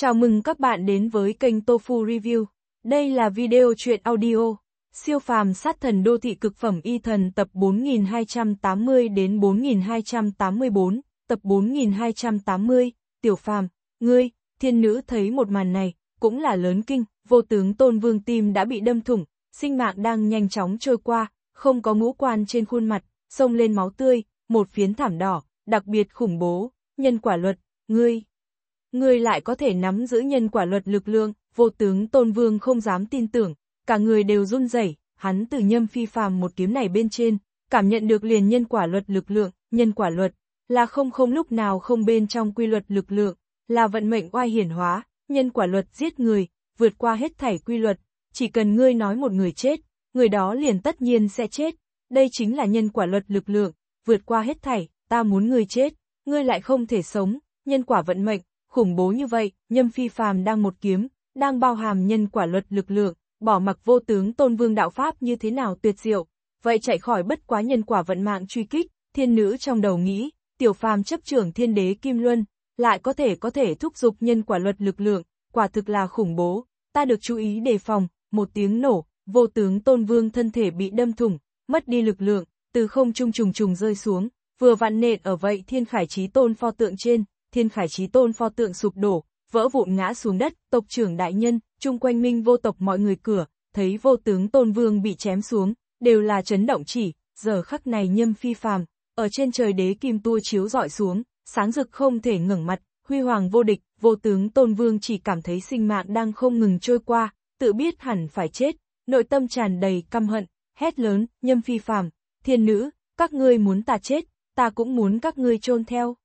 Chào mừng các bạn đến với kênh Tofu Review. Đây là video truyện audio, siêu phàm sát thần đô thị cực phẩm y thần tập 4280 đến 4284, tập 4280, tiểu phàm, ngươi, thiên nữ thấy một màn này, cũng là lớn kinh, vô tướng tôn vương tim đã bị đâm thủng, sinh mạng đang nhanh chóng trôi qua, không có ngũ quan trên khuôn mặt, sông lên máu tươi, một phiến thảm đỏ, đặc biệt khủng bố, nhân quả luật, ngươi, ngươi lại có thể nắm giữ nhân quả luật lực lượng, vô tướng tôn vương không dám tin tưởng, cả người đều run rẩy hắn từ nhâm phi phàm một kiếm này bên trên, cảm nhận được liền nhân quả luật lực lượng, nhân quả luật, là không không lúc nào không bên trong quy luật lực lượng, là vận mệnh oai hiển hóa, nhân quả luật giết người, vượt qua hết thảy quy luật, chỉ cần ngươi nói một người chết, người đó liền tất nhiên sẽ chết, đây chính là nhân quả luật lực lượng, vượt qua hết thảy, ta muốn ngươi chết, ngươi lại không thể sống, nhân quả vận mệnh, khủng bố như vậy, nhâm phi phàm đang một kiếm, đang bao hàm nhân quả luật lực lượng, bỏ mặc vô tướng tôn vương đạo pháp như thế nào tuyệt diệu, vậy chạy khỏi bất quá nhân quả vận mạng truy kích, thiên nữ trong đầu nghĩ, tiểu phàm chấp trưởng thiên đế Kim Luân, lại có thể có thể thúc giục nhân quả luật lực lượng, quả thực là khủng bố, ta được chú ý đề phòng, một tiếng nổ, vô tướng tôn vương thân thể bị đâm thủng, mất đi lực lượng, từ không trung trùng trùng rơi xuống, vừa vặn nện ở vậy thiên khải trí tôn pho tượng trên, thiên khải trí tôn pho tượng sụp đổ, vỡ vụn ngã xuống đất, tộc trưởng đại nhân, chung quanh minh vô tộc mọi người cửa, thấy vô tướng tôn vương bị chém xuống, đều là chấn động chỉ, giờ khắc này nhâm phi phàm, ở trên trời đế kim tua chiếu dọi xuống, sáng rực không thể ngẩng mặt, huy hoàng vô địch, vô tướng tôn vương chỉ cảm thấy sinh mạng đang không ngừng trôi qua, tự biết hẳn phải chết, nội tâm tràn đầy căm hận, hét lớn, nhâm phi phàm, thiên nữ, các ngươi muốn ta chết, ta cũng muốn các ngươi chôn theo.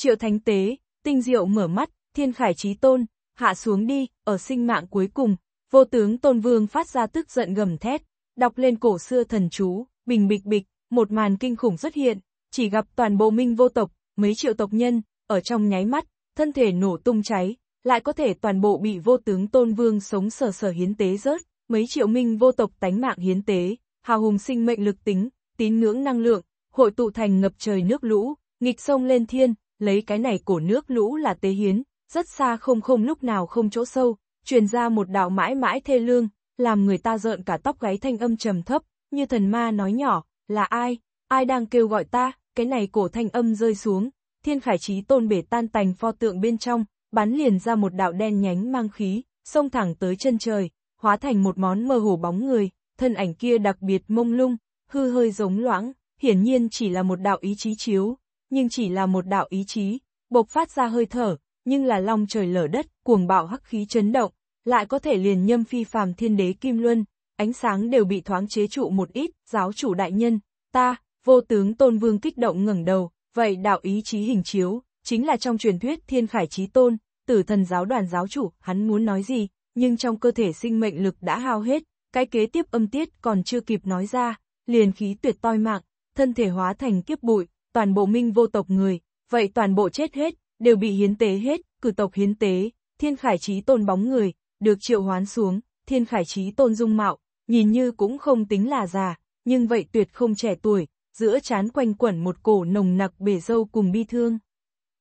Triệu Thánh Tế, Tinh Diệu mở mắt, Thiên Khải Trí Tôn, hạ xuống đi, ở sinh mạng cuối cùng, vô tướng Tôn Vương phát ra tức giận gầm thét, đọc lên cổ xưa thần chú, bình bịch bịch, một màn kinh khủng xuất hiện, chỉ gặp toàn bộ minh vô tộc, mấy triệu tộc nhân, ở trong nháy mắt, thân thể nổ tung cháy, lại có thể toàn bộ bị vô tướng Tôn Vương sống sờ sờ hiến tế rớt, mấy triệu minh vô tộc tánh mạng hiến tế, hào hùng sinh mệnh lực tính, tín ngưỡng năng lượng, hội tụ thành ngập trời nước lũ, nghịch sông lên thiên, lấy cái này cổ nước lũ là tế hiến, rất xa không không lúc nào không chỗ sâu, truyền ra một đạo mãi mãi thê lương, làm người ta rợn cả tóc gáy thanh âm trầm thấp, như thần ma nói nhỏ, là ai, ai đang kêu gọi ta, cái này cổ thanh âm rơi xuống, thiên khải trí tôn bể tan tành pho tượng bên trong, bắn liền ra một đạo đen nhánh mang khí, xông thẳng tới chân trời, hóa thành một món mơ hồ bóng người, thân ảnh kia đặc biệt mông lung, hư hơi giống loãng, hiển nhiên chỉ là một đạo ý chí chiếu, nhưng chỉ là một đạo ý chí, bộc phát ra hơi thở, nhưng là long trời lở đất, cuồng bạo hắc khí chấn động, lại có thể liền nhâm phi phàm thiên đế kim luân, ánh sáng đều bị thoáng chế trụ một ít, giáo chủ đại nhân, ta, vô tướng tôn vương kích động ngẩng đầu, vậy đạo ý chí hình chiếu, chính là trong truyền thuyết thiên khải chí tôn, tử thần giáo đoàn giáo chủ, hắn muốn nói gì, nhưng trong cơ thể sinh mệnh lực đã hao hết, cái kế tiếp âm tiết còn chưa kịp nói ra, liền khí tuyệt toi mạng, thân thể hóa thành kiếp bụi, toàn bộ minh vô tộc người, vậy toàn bộ chết hết, đều bị hiến tế hết, cử tộc hiến tế, thiên khải trí tôn bóng người, được triệu hoán xuống, thiên khải trí tôn dung mạo, nhìn như cũng không tính là già, nhưng vậy tuyệt không trẻ tuổi, giữa chán quanh quẩn một cổ nồng nặc bể dâu cùng bi thương.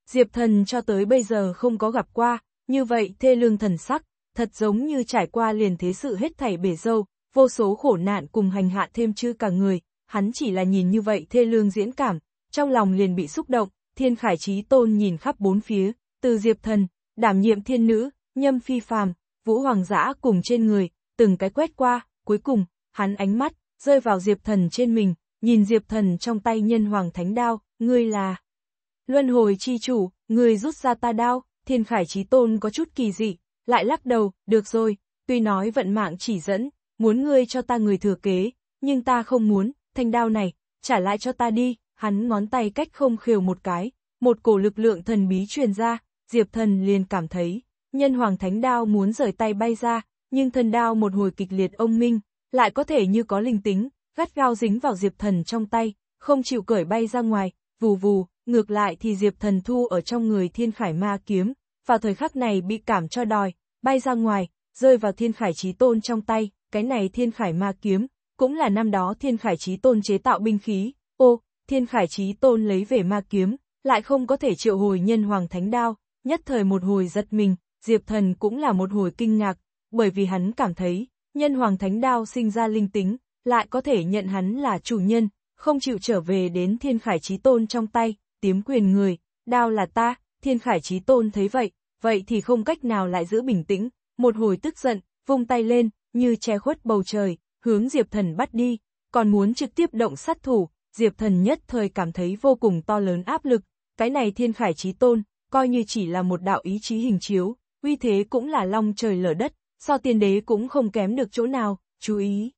Diệp thần cho tới bây giờ không có gặp qua, như vậy thê lương thần sắc, thật giống như trải qua liền thế sự hết thảy bể dâu, vô số khổ nạn cùng hành hạ thêm chư cả người, hắn chỉ là nhìn như vậy thê lương diễn cảm, trong lòng liền bị xúc động, thiên khải trí tôn nhìn khắp bốn phía, từ diệp thần, đảm nhiệm thiên nữ, nhâm phi phàm, vũ hoàng giã cùng trên người, từng cái quét qua, cuối cùng, hắn ánh mắt, rơi vào diệp thần trên mình, nhìn diệp thần trong tay nhân hoàng thánh đao, ngươi là... Luân hồi chi chủ, ngươi rút ra ta đao, thiên khải trí tôn có chút kỳ dị, lại lắc đầu, được rồi, tuy nói vận mạng chỉ dẫn, muốn ngươi cho ta người thừa kế, nhưng ta không muốn, thanh đao này, trả lại cho ta đi, hắn ngón tay cách không khều một cái, một cổ lực lượng thần bí truyền ra, Diệp Thần liền cảm thấy, nhân hoàng thánh đao muốn rời tay bay ra, nhưng thần đao một hồi kịch liệt ông minh, lại có thể như có linh tính, gắt gao dính vào Diệp Thần trong tay, không chịu cởi bay ra ngoài, vù vù, ngược lại thì Diệp Thần thu ở trong người thiên khải ma kiếm, vào thời khắc này bị cảm cho đòi, bay ra ngoài, rơi vào thiên khải trí tôn trong tay, cái này thiên khải ma kiếm, cũng là năm đó thiên khải trí tôn chế tạo binh khí, thiên khải trí tôn lấy về ma kiếm, lại không có thể triệu hồi nhân hoàng thánh đao, nhất thời một hồi giật mình, Diệp Thần cũng là một hồi kinh ngạc, bởi vì hắn cảm thấy, nhân hoàng thánh đao sinh ra linh tính, lại có thể nhận hắn là chủ nhân, không chịu trở về đến thiên khải trí tôn trong tay, tiếm quyền người, đao là ta, thiên khải trí tôn thấy vậy, vậy thì không cách nào lại giữ bình tĩnh, một hồi tức giận, vung tay lên, như che khuất bầu trời, hướng Diệp Thần bắt đi, còn muốn trực tiếp động sát thủ, Diệp Thần nhất thời cảm thấy vô cùng to lớn áp lực, cái này thiên khải trí tôn, coi như chỉ là một đạo ý chí hình chiếu, uy thế cũng là long trời lở đất, so tiên đế cũng không kém được chỗ nào, chú ý.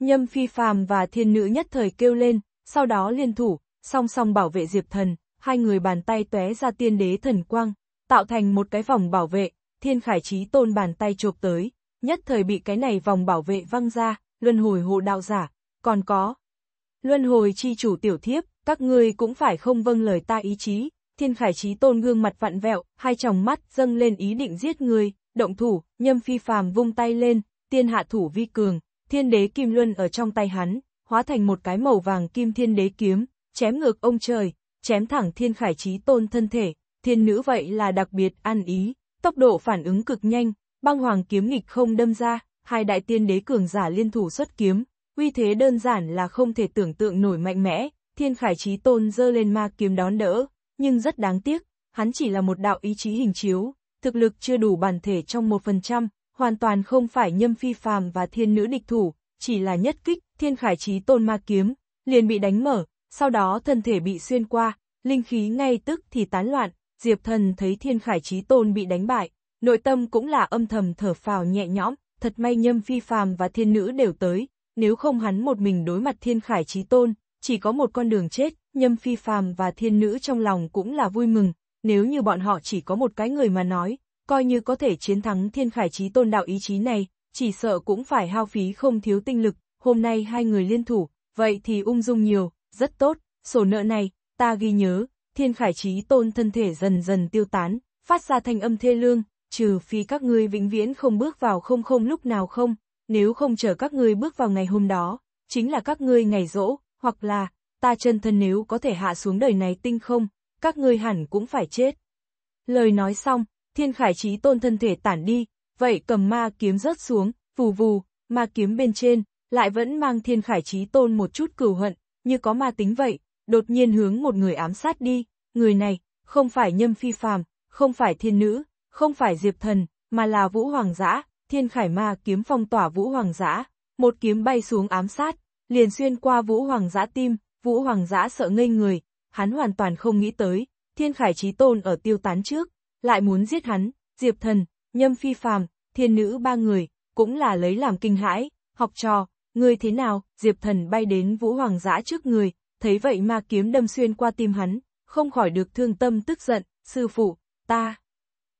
Nhâm phi phàm và thiên nữ nhất thời kêu lên, sau đó liên thủ, song song bảo vệ Diệp Thần, hai người bàn tay tóe ra tiên đế thần quang, tạo thành một cái vòng bảo vệ, thiên khải trí tôn bàn tay chộp tới, nhất thời bị cái này vòng bảo vệ văng ra, luân hồi hộ đạo giả, còn có, luân hồi chi chủ tiểu thiếp, các ngươi cũng phải không vâng lời ta ý chí. Thiên khải trí tôn gương mặt vặn vẹo, hai tròng mắt dâng lên ý định giết người, động thủ, nhâm phi phàm vung tay lên, tiên hạ thủ vi cường, thiên đế kim luân ở trong tay hắn, hóa thành một cái màu vàng kim thiên đế kiếm, chém ngược ông trời, chém thẳng thiên khải trí tôn thân thể, thiên nữ vậy là đặc biệt ăn ý, tốc độ phản ứng cực nhanh, băng hoàng kiếm nghịch không đâm ra, hai đại tiên đế cường giả liên thủ xuất kiếm, uy thế đơn giản là không thể tưởng tượng nổi mạnh mẽ, thiên khải trí tôn dơ lên ma kiếm đón đỡ, nhưng rất đáng tiếc, hắn chỉ là một đạo ý chí hình chiếu, thực lực chưa đủ bản thể trong một phần trăm, hoàn toàn không phải nhâm phi phàm và thiên nữ địch thủ, chỉ là nhất kích, thiên khải trí tôn ma kiếm, liền bị đánh mở, sau đó thân thể bị xuyên qua, linh khí ngay tức thì tán loạn, diệp thần thấy thiên khải trí tôn bị đánh bại, nội tâm cũng là âm thầm thở phào nhẹ nhõm, thật may nhâm phi phàm và thiên nữ đều tới, nếu không hắn một mình đối mặt thiên khải trí tôn, chỉ có một con đường chết, nhâm phi phàm và thiên nữ trong lòng cũng là vui mừng, nếu như bọn họ chỉ có một cái người mà nói, coi như có thể chiến thắng thiên khải trí tôn đạo ý chí này, chỉ sợ cũng phải hao phí không thiếu tinh lực, hôm nay hai người liên thủ, vậy thì ung dung nhiều, rất tốt, sổ nợ này, ta ghi nhớ, thiên khải trí tôn thân thể dần dần tiêu tán, phát ra thanh âm thê lương, trừ phi các ngươi vĩnh viễn không bước vào không không lúc nào không, nếu không chờ các ngươi bước vào ngày hôm đó, chính là các ngươi ngày rỗ, hoặc là, ta chân thân nếu có thể hạ xuống đời này tinh không, các ngươi hẳn cũng phải chết. Lời nói xong, thiên khải trí tôn thân thể tản đi, vậy cầm ma kiếm rớt xuống, vù vù, ma kiếm bên trên, lại vẫn mang thiên khải trí tôn một chút cửu hận, như có ma tính vậy, đột nhiên hướng một người ám sát đi, người này, không phải nhâm phi phàm, không phải thiên nữ, không phải diệp thần, mà là vũ hoàng giã, thiên khải ma kiếm phong tỏa vũ hoàng giã, một kiếm bay xuống ám sát, liền xuyên qua vũ hoàng giã tim, vũ hoàng giã sợ ngây người, hắn hoàn toàn không nghĩ tới, thiên khải trí tôn ở tiêu tán trước, lại muốn giết hắn, diệp thần, nhâm phi phàm, thiên nữ ba người, cũng là lấy làm kinh hãi, học trò, người thế nào, diệp thần bay đến vũ hoàng giã trước người, thấy vậy ma kiếm đâm xuyên qua tim hắn, không khỏi được thương tâm tức giận, sư phụ, ta,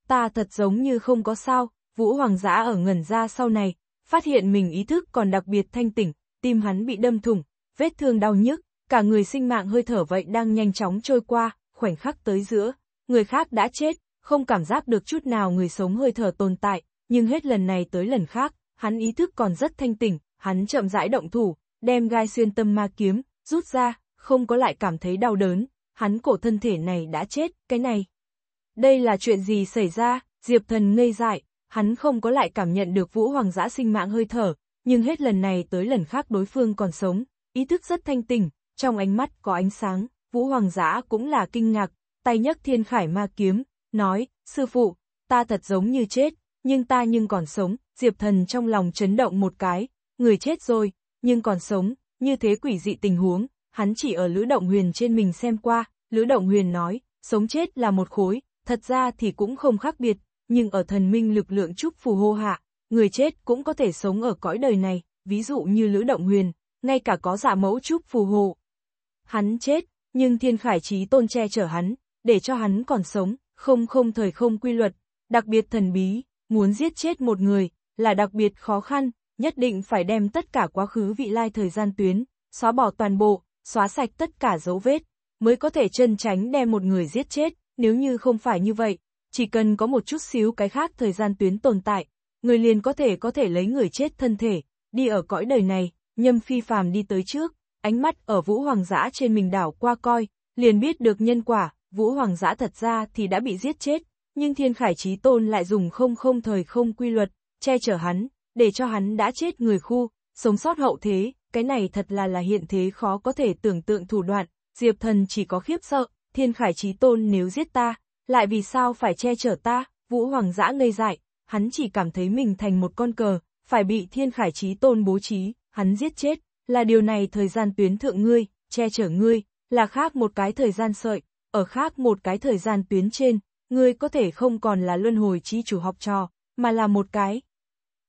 ta thật giống như không có sao, Vũ Hoàng Giã ở ngẩn ra sau này, phát hiện mình ý thức còn đặc biệt thanh tỉnh, tim hắn bị đâm thủng, vết thương đau nhức, cả người sinh mạng hơi thở vậy đang nhanh chóng trôi qua, khoảnh khắc tới giữa, người khác đã chết, không cảm giác được chút nào người sống hơi thở tồn tại, nhưng hết lần này tới lần khác, hắn ý thức còn rất thanh tỉnh, hắn chậm rãi động thủ, đem gai xuyên tâm ma kiếm, rút ra, không có lại cảm thấy đau đớn, hắn cổ thân thể này đã chết, cái này. Đây là chuyện gì xảy ra, Diệp Thần ngây dại, hắn không có lại cảm nhận được Vũ Hoàng Giã sinh mạng hơi thở, nhưng hết lần này tới lần khác đối phương còn sống, ý thức rất thanh tỉnh, trong ánh mắt có ánh sáng, Vũ Hoàng Giã cũng là kinh ngạc, tay nhấc thiên khải ma kiếm, nói, sư phụ, ta thật giống như chết, nhưng ta nhưng còn sống, Diệp Thần trong lòng chấn động một cái, người chết rồi, nhưng còn sống, như thế quỷ dị tình huống, hắn chỉ ở Lữ Động Huyền trên mình xem qua, Lữ Động Huyền nói, sống chết là một khối, thật ra thì cũng không khác biệt, nhưng ở thần minh lực lượng chúc phù hô hạ, người chết cũng có thể sống ở cõi đời này, ví dụ như Lữ Động Huyền, ngay cả có giả mẫu chúc phù hộ. Hắn chết, nhưng thiên khải trí tôn che chở hắn, để cho hắn còn sống, không không thời không quy luật, đặc biệt thần bí, muốn giết chết một người, là đặc biệt khó khăn, nhất định phải đem tất cả quá khứ vị lai thời gian tuyến, xóa bỏ toàn bộ, xóa sạch tất cả dấu vết, mới có thể chân tránh đem một người giết chết, nếu như không phải như vậy, chỉ cần có một chút xíu cái khác thời gian tuyến tồn tại, người liền có thể có thể lấy người chết thân thể, đi ở cõi đời này, nhâm phi phàm đi tới trước, ánh mắt ở vũ hoàng giã trên mình đảo qua coi, liền biết được nhân quả, vũ hoàng giã thật ra thì đã bị giết chết, nhưng thiên khải trí tôn lại dùng không không thời không quy luật, che chở hắn, để cho hắn đã chết người khu, sống sót hậu thế, cái này thật là là hiện thế khó có thể tưởng tượng thủ đoạn, diệp thần chỉ có khiếp sợ, thiên khải trí tôn nếu giết ta, lại vì sao phải che chở ta, Vũ Hoàng Giã ngây dại, hắn chỉ cảm thấy mình thành một con cờ, phải bị thiên khải trí tôn bố trí, hắn giết chết, là điều này thời gian tuyến thượng ngươi, che chở ngươi, là khác một cái thời gian sợi, ở khác một cái thời gian tuyến trên, ngươi có thể không còn là luân hồi chi chủ học trò, mà là một cái.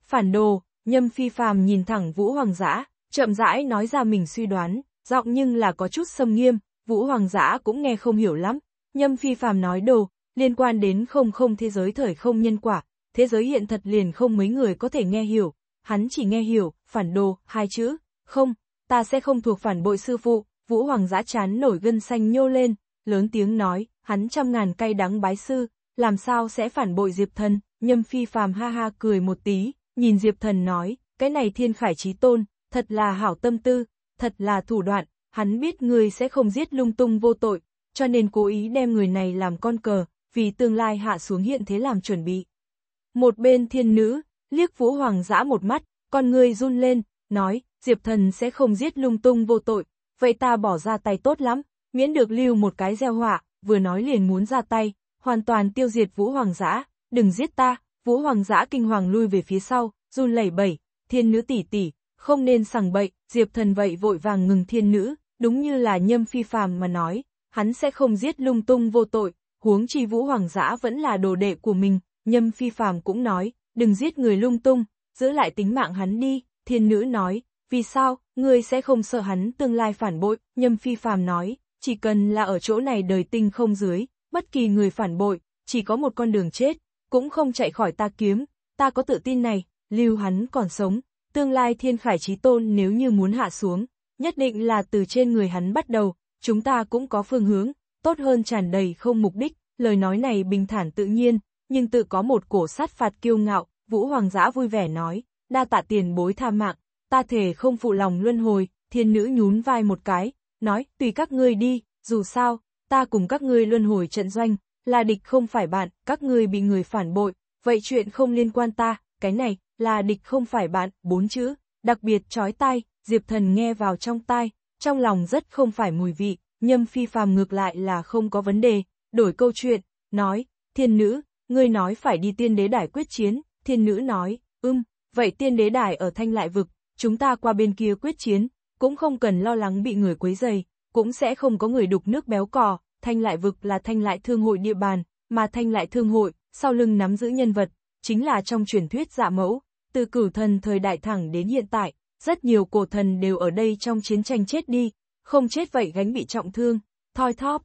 Phản đồ, nhâm phi phàm nhìn thẳng Vũ Hoàng Giã, chậm rãi nói ra mình suy đoán, giọng nhưng là có chút xâm nghiêm, Vũ Hoàng Giã cũng nghe không hiểu lắm, Nhâm phi phàm nói đồ, liên quan đến không không thế giới thời không nhân quả, thế giới hiện thật liền không mấy người có thể nghe hiểu, hắn chỉ nghe hiểu, phản đồ, hai chữ, không, ta sẽ không thuộc phản bội sư phụ, vũ hoàng giã chán nổi gân xanh nhô lên, lớn tiếng nói, hắn trăm ngàn cay đắng bái sư, làm sao sẽ phản bội diệp thần, nhâm phi phàm ha ha cười một tí, nhìn diệp thần nói, cái này thiên khải trí tôn, thật là hảo tâm tư, thật là thủ đoạn, hắn biết người sẽ không giết lung tung vô tội, cho nên cố ý đem người này làm con cờ, vì tương lai hạ xuống hiện thế làm chuẩn bị. Một bên thiên nữ, liếc vũ hoàng dã một mắt, con người run lên, nói, diệp thần sẽ không giết lung tung vô tội, vậy ta bỏ ra tay tốt lắm, miễn được lưu một cái gieo họa, vừa nói liền muốn ra tay, hoàn toàn tiêu diệt vũ hoàng dã, đừng giết ta, vũ hoàng dã kinh hoàng lui về phía sau, run lẩy bẩy, thiên nữ tỷ tỷ, không nên sằng bậy, diệp thần vậy vội vàng ngừng thiên nữ, đúng như là nhâm phi phàm mà nói, hắn sẽ không giết lung tung vô tội, huống chi vũ hoàng giã vẫn là đồ đệ của mình, nhâm phi phàm cũng nói, đừng giết người lung tung, giữ lại tính mạng hắn đi, thiên nữ nói, vì sao, ngươi sẽ không sợ hắn tương lai phản bội, nhâm phi phàm nói, chỉ cần là ở chỗ này đời tinh không dưới, bất kỳ người phản bội, chỉ có một con đường chết, cũng không chạy khỏi ta kiếm, ta có tự tin này, lưu hắn còn sống, tương lai thiên khải trí tôn nếu như muốn hạ xuống, nhất định là từ trên người hắn bắt đầu, chúng ta cũng có phương hướng, tốt hơn tràn đầy không mục đích, lời nói này bình thản tự nhiên, nhưng tự có một cổ sát phạt kiêu ngạo, Vũ Hoàng giã vui vẻ nói, đa tạ tiền bối tha mạng, ta thể không phụ lòng luân hồi, thiên nữ nhún vai một cái, nói, tùy các ngươi đi, dù sao, ta cùng các ngươi luân hồi trận doanh, là địch không phải bạn, các ngươi bị người phản bội, vậy chuyện không liên quan ta, cái này, là địch không phải bạn, bốn chữ, đặc biệt trói tai, Diệp Thần nghe vào trong tai, trong lòng rất không phải mùi vị, nhâm phi phàm ngược lại là không có vấn đề, đổi câu chuyện, nói, thiên nữ, ngươi nói phải đi tiên đế đài quyết chiến, thiên nữ nói, ưm, vậy tiên đế đài ở thanh lại vực, chúng ta qua bên kia quyết chiến, cũng không cần lo lắng bị người quấy dày, cũng sẽ không có người đục nước béo cò, thanh lại vực là thanh lại thương hội địa bàn, mà thanh lại thương hội, sau lưng nắm giữ nhân vật, chính là trong truyền thuyết dạ mẫu, từ cửu thần thời đại thẳng đến hiện tại, rất nhiều cổ thần đều ở đây trong chiến tranh chết đi, không chết vậy gánh bị trọng thương, thoi thóp.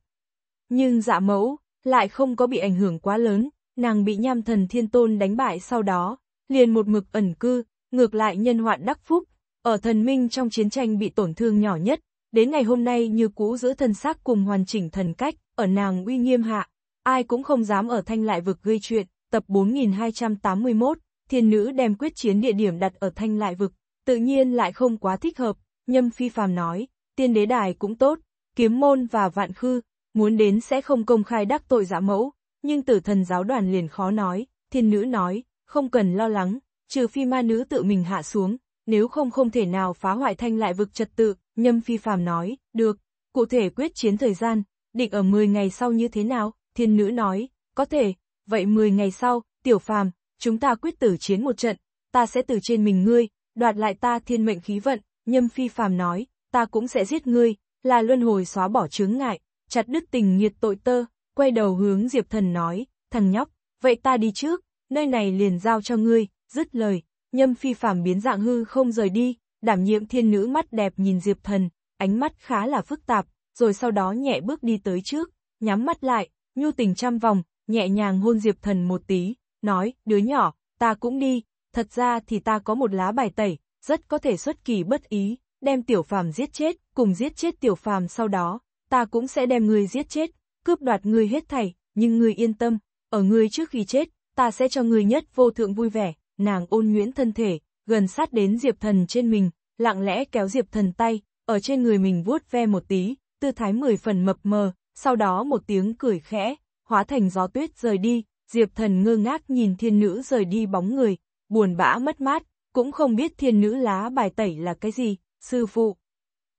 Nhưng dạ mẫu, lại không có bị ảnh hưởng quá lớn, nàng bị nham thần thiên tôn đánh bại sau đó, liền một mực ẩn cư, ngược lại nhân hoạn đắc phúc, ở thần minh trong chiến tranh bị tổn thương nhỏ nhất, đến ngày hôm nay như cũ giữ thân xác cùng hoàn chỉnh thần cách, ở nàng uy nghiêm hạ, ai cũng không dám ở thanh lại vực gây chuyện, tập 4281, thiên nữ đem quyết chiến địa điểm đặt ở thanh lại vực, tự nhiên lại không quá thích hợp, nhâm phi phàm nói, tiên đế đài cũng tốt, kiếm môn và vạn khư, muốn đến sẽ không công khai đắc tội giả mẫu, nhưng tử thần giáo đoàn liền khó nói, thiên nữ nói, không cần lo lắng, trừ phi ma nữ tự mình hạ xuống, nếu không không thể nào phá hoại thanh lại vực trật tự, nhâm phi phàm nói, được, cụ thể quyết chiến thời gian, định ở 10 ngày sau như thế nào, thiên nữ nói, có thể, vậy 10 ngày sau, tiểu phàm, chúng ta quyết tử chiến một trận, ta sẽ từ trên mình ngươi, đoạt lại ta thiên mệnh khí vận, nhâm phi phàm nói, ta cũng sẽ giết ngươi, là luân hồi xóa bỏ chướng ngại, chặt đứt tình nhiệt tội tơ, quay đầu hướng Diệp Thần nói, thằng nhóc, vậy ta đi trước, nơi này liền giao cho ngươi, dứt lời, nhâm phi phàm biến dạng hư không rời đi, đảm nhiệm thiên nữ mắt đẹp nhìn Diệp Thần, ánh mắt khá là phức tạp, rồi sau đó nhẹ bước đi tới trước, nhắm mắt lại, nhu tình trăm vòng, nhẹ nhàng hôn Diệp Thần một tí, nói, đứa nhỏ, ta cũng đi, Thật ra thì ta có một lá bài tẩy, rất có thể xuất kỳ bất ý, đem tiểu phàm giết chết, cùng giết chết tiểu phàm sau đó, ta cũng sẽ đem ngươi giết chết, cướp đoạt ngươi hết thảy, nhưng ngươi yên tâm, ở ngươi trước khi chết, ta sẽ cho ngươi nhất vô thượng vui vẻ, nàng ôn nhuyễn thân thể, gần sát đến Diệp Thần trên mình, lặng lẽ kéo Diệp Thần tay, ở trên người mình vuốt ve một tí, tư thái mười phần mập mờ, sau đó một tiếng cười khẽ, hóa thành gió tuyết rời đi, Diệp Thần ngơ ngác nhìn thiên nữ rời đi bóng người, buồn bã mất mát, cũng không biết thiên nữ lá bài tẩy là cái gì, sư phụ.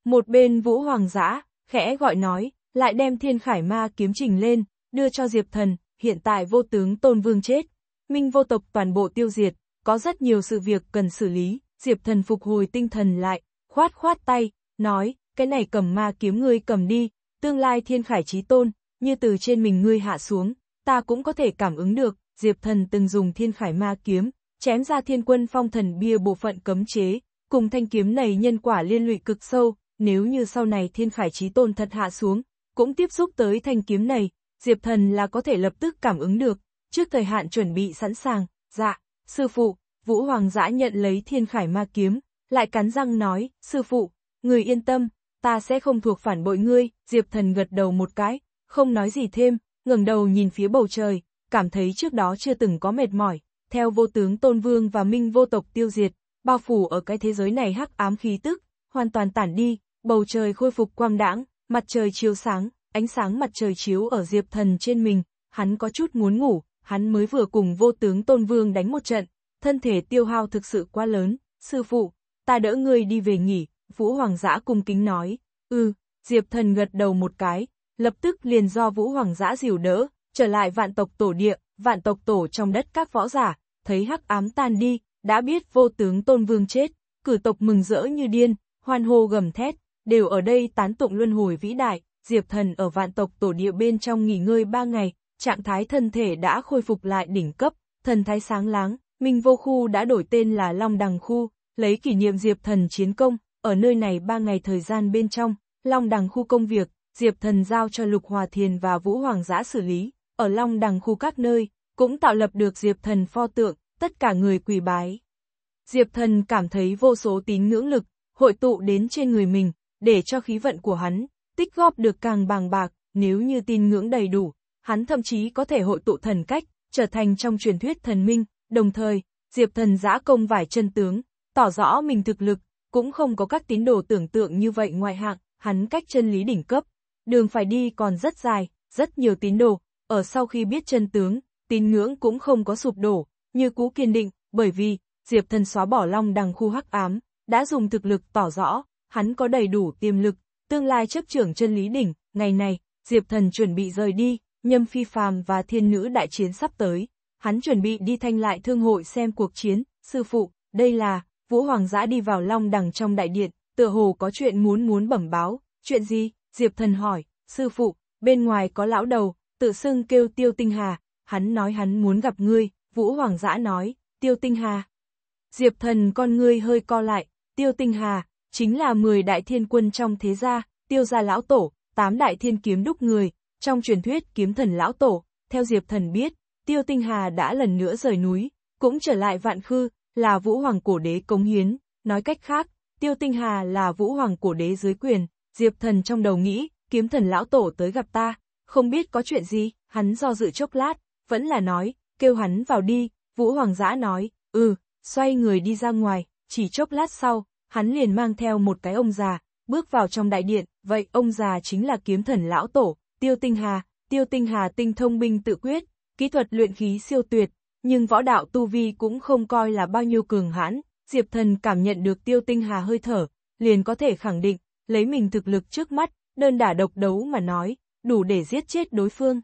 Một bên vũ hoàng giã, khẽ gọi nói, lại đem thiên khải ma kiếm trình lên, đưa cho diệp thần, hiện tại vô tướng tôn vương chết. Minh vô tộc toàn bộ tiêu diệt, có rất nhiều sự việc cần xử lý, diệp thần phục hồi tinh thần lại, khoát khoát tay, nói, cái này cầm ma kiếm ngươi cầm đi, tương lai thiên khải trí tôn, như từ trên mình ngươi hạ xuống, ta cũng có thể cảm ứng được, Diệp Thần từng dùng thiên khải ma kiếm, chém ra thiên quân phong thần bia bộ phận cấm chế, cùng thanh kiếm này nhân quả liên lụy cực sâu, nếu như sau này thiên khải trí tôn thật hạ xuống, cũng tiếp xúc tới thanh kiếm này, Diệp Thần là có thể lập tức cảm ứng được, trước thời hạn chuẩn bị sẵn sàng, dạ, sư phụ, Vũ Hoàng giã nhận lấy thiên khải ma kiếm, lại cắn răng nói, sư phụ, người yên tâm, ta sẽ không thuộc phản bội ngươi, Diệp Thần gật đầu một cái, không nói gì thêm, ngẩng đầu nhìn phía bầu trời, cảm thấy trước đó chưa từng có mệt mỏi, theo vô tướng Tôn Vương và Minh vô tộc tiêu diệt, bao phủ ở cái thế giới này hắc ám khí tức, hoàn toàn tản đi, bầu trời khôi phục quang đãng, mặt trời chiếu sáng, ánh sáng mặt trời chiếu ở Diệp Thần trên mình, hắn có chút muốn ngủ, hắn mới vừa cùng vô tướng Tôn Vương đánh một trận, thân thể tiêu hao thực sự quá lớn, sư phụ, ta đỡ người đi về nghỉ, Vũ Hoàng Giã cung kính nói, ừ, Diệp Thần gật đầu một cái, lập tức liền do Vũ Hoàng Giã dìu đỡ, trở lại vạn tộc tổ địa, vạn tộc tổ trong đất các võ giả, thấy hắc ám tan đi, đã biết vô tướng tôn vương chết, cử tộc mừng rỡ như điên, hoan hô gầm thét, đều ở đây tán tụng luân hồi vĩ đại, Diệp Thần ở vạn tộc tổ địa bên trong nghỉ ngơi ba ngày, trạng thái thân thể đã khôi phục lại đỉnh cấp, thần thái sáng láng, Minh Vô Khu đã đổi tên là Long Đằng Khu, lấy kỷ niệm Diệp Thần chiến công, ở nơi này ba ngày thời gian bên trong, Long Đằng Khu công việc, Diệp Thần giao cho Lục Hòa Thiền và Vũ Hoàng Giã xử lý, ở Long Đằng khu các nơi, cũng tạo lập được Diệp Thần pho tượng, tất cả người quỳ bái. Diệp Thần cảm thấy vô số tín ngưỡng lực, hội tụ đến trên người mình, để cho khí vận của hắn, tích góp được càng bàng bạc, nếu như tin ngưỡng đầy đủ, hắn thậm chí có thể hội tụ thần cách, trở thành trong truyền thuyết thần minh, đồng thời, Diệp Thần giã công vải chân tướng, tỏ rõ mình thực lực, cũng không có các tín đồ tưởng tượng như vậy ngoại hạng, hắn cách chân lý đỉnh cấp, đường phải đi còn rất dài, rất nhiều tín đồ, ở sau khi biết chân tướng, tín ngưỡng cũng không có sụp đổ, như cũ kiên định, bởi vì, Diệp Thần xóa bỏ long đằng khu hắc ám, đã dùng thực lực tỏ rõ, hắn có đầy đủ tiềm lực, tương lai chấp trưởng chân lý đỉnh, ngày này, Diệp Thần chuẩn bị rời đi, nhâm phi phàm và thiên nữ đại chiến sắp tới, hắn chuẩn bị đi thanh lại thương hội xem cuộc chiến, sư phụ, đây là, Vũ Hoàng Giã đi vào long đằng trong đại điện, tựa hồ có chuyện muốn muốn bẩm báo, chuyện gì, Diệp Thần hỏi, sư phụ, bên ngoài có lão đầu, tự xưng kêu Tiêu Tinh Hà, hắn nói hắn muốn gặp ngươi, Vũ Hoàng Giã nói, Tiêu Tinh Hà. Diệp thần con ngươi hơi co lại, Tiêu Tinh Hà, chính là 10 đại thiên quân trong thế gia, Tiêu gia lão tổ, 8 đại thiên kiếm đúc người, trong truyền thuyết kiếm thần lão tổ, theo Diệp thần biết, Tiêu Tinh Hà đã lần nữa rời núi, cũng trở lại vạn khư, là Vũ Hoàng cổ đế cống hiến, nói cách khác, Tiêu Tinh Hà là Vũ Hoàng cổ đế dưới quyền, Diệp thần trong đầu nghĩ, kiếm thần lão tổ tới gặp ta, không biết có chuyện gì, hắn do dự chốc lát, vẫn là nói, kêu hắn vào đi, Vũ Hoàng Giã nói, ừ, xoay người đi ra ngoài, chỉ chốc lát sau, hắn liền mang theo một cái ông già, bước vào trong đại điện, vậy ông già chính là kiếm thần lão tổ, Tiêu Tinh Hà, Tiêu Tinh Hà tinh thông binh tự quyết, kỹ thuật luyện khí siêu tuyệt, nhưng võ đạo tu vi cũng không coi là bao nhiêu cường hãn, Diệp Thần cảm nhận được Tiêu Tinh Hà hơi thở, liền có thể khẳng định, lấy mình thực lực trước mắt, đơn đả độc đấu mà nói, đủ để giết chết đối phương.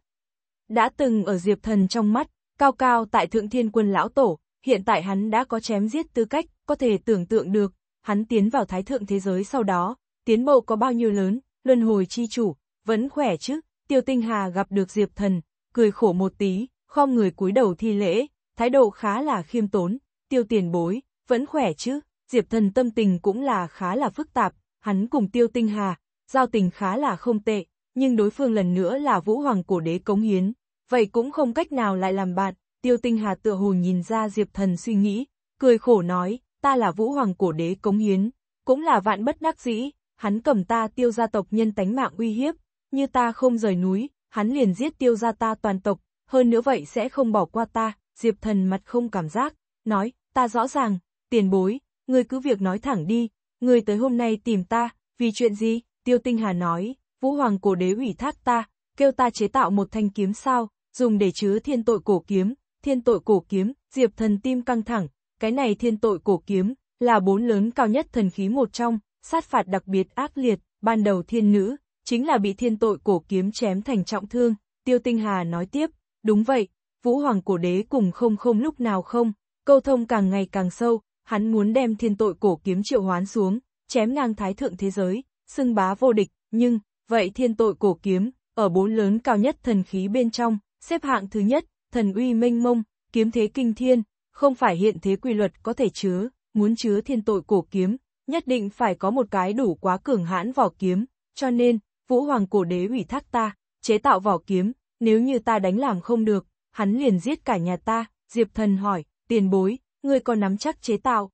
Đã từng ở Diệp Thần trong mắt, cao cao tại Thượng Thiên Quân Lão Tổ, hiện tại hắn đã có chém giết tư cách, có thể tưởng tượng được, hắn tiến vào Thái Thượng Thế Giới sau đó, tiến bộ có bao nhiêu lớn, luân hồi chi chủ, vẫn khỏe chứ, Tiêu Tinh Hà gặp được Diệp Thần, cười khổ một tí, khom người cúi đầu thi lễ, thái độ khá là khiêm tốn, Tiêu Tiền Bối, vẫn khỏe chứ, Diệp Thần tâm tình cũng là khá là phức tạp, hắn cùng Tiêu Tinh Hà, giao tình khá là không tệ, nhưng đối phương lần nữa là vũ hoàng cổ đế cống hiến, vậy cũng không cách nào lại làm bạn, tiêu tinh hà tựa hồ nhìn ra diệp thần suy nghĩ, cười khổ nói, ta là vũ hoàng cổ đế cống hiến, cũng là vạn bất đắc dĩ, hắn cầm ta tiêu gia tộc nhân tánh mạng uy hiếp, như ta không rời núi, hắn liền giết tiêu gia ta toàn tộc, hơn nữa vậy sẽ không bỏ qua ta, diệp thần mặt không cảm giác, nói, ta rõ ràng, tiền bối, ngươi cứ việc nói thẳng đi, ngươi tới hôm nay tìm ta, vì chuyện gì, tiêu tinh hà nói, Vũ Hoàng cổ đế ủy thác ta, kêu ta chế tạo một thanh kiếm sao, dùng để chứa thiên tội cổ kiếm, thiên tội cổ kiếm, diệp thần tim căng thẳng, cái này thiên tội cổ kiếm, là bốn lớn cao nhất thần khí một trong, sát phạt đặc biệt ác liệt, ban đầu thiên nữ, chính là bị thiên tội cổ kiếm chém thành trọng thương, tiêu tinh hà nói tiếp, đúng vậy, vũ hoàng cổ đế cùng không không lúc nào không, câu thông càng ngày càng sâu, hắn muốn đem thiên tội cổ kiếm triệu hoán xuống, chém ngang thái thượng thế giới, xưng bá vô địch, nhưng, Vậy thiên tội cổ kiếm, ở bốn lớn cao nhất thần khí bên trong, xếp hạng thứ nhất, thần uy mênh mông, kiếm thế kinh thiên, không phải hiện thế quy luật có thể chứa, muốn chứa thiên tội cổ kiếm, nhất định phải có một cái đủ quá cường hãn vỏ kiếm, cho nên, Vũ Hoàng cổ đế ủy thác ta, chế tạo vỏ kiếm, nếu như ta đánh làm không được, hắn liền giết cả nhà ta, Diệp Thần hỏi, tiền bối, ngươi có nắm chắc chế tạo.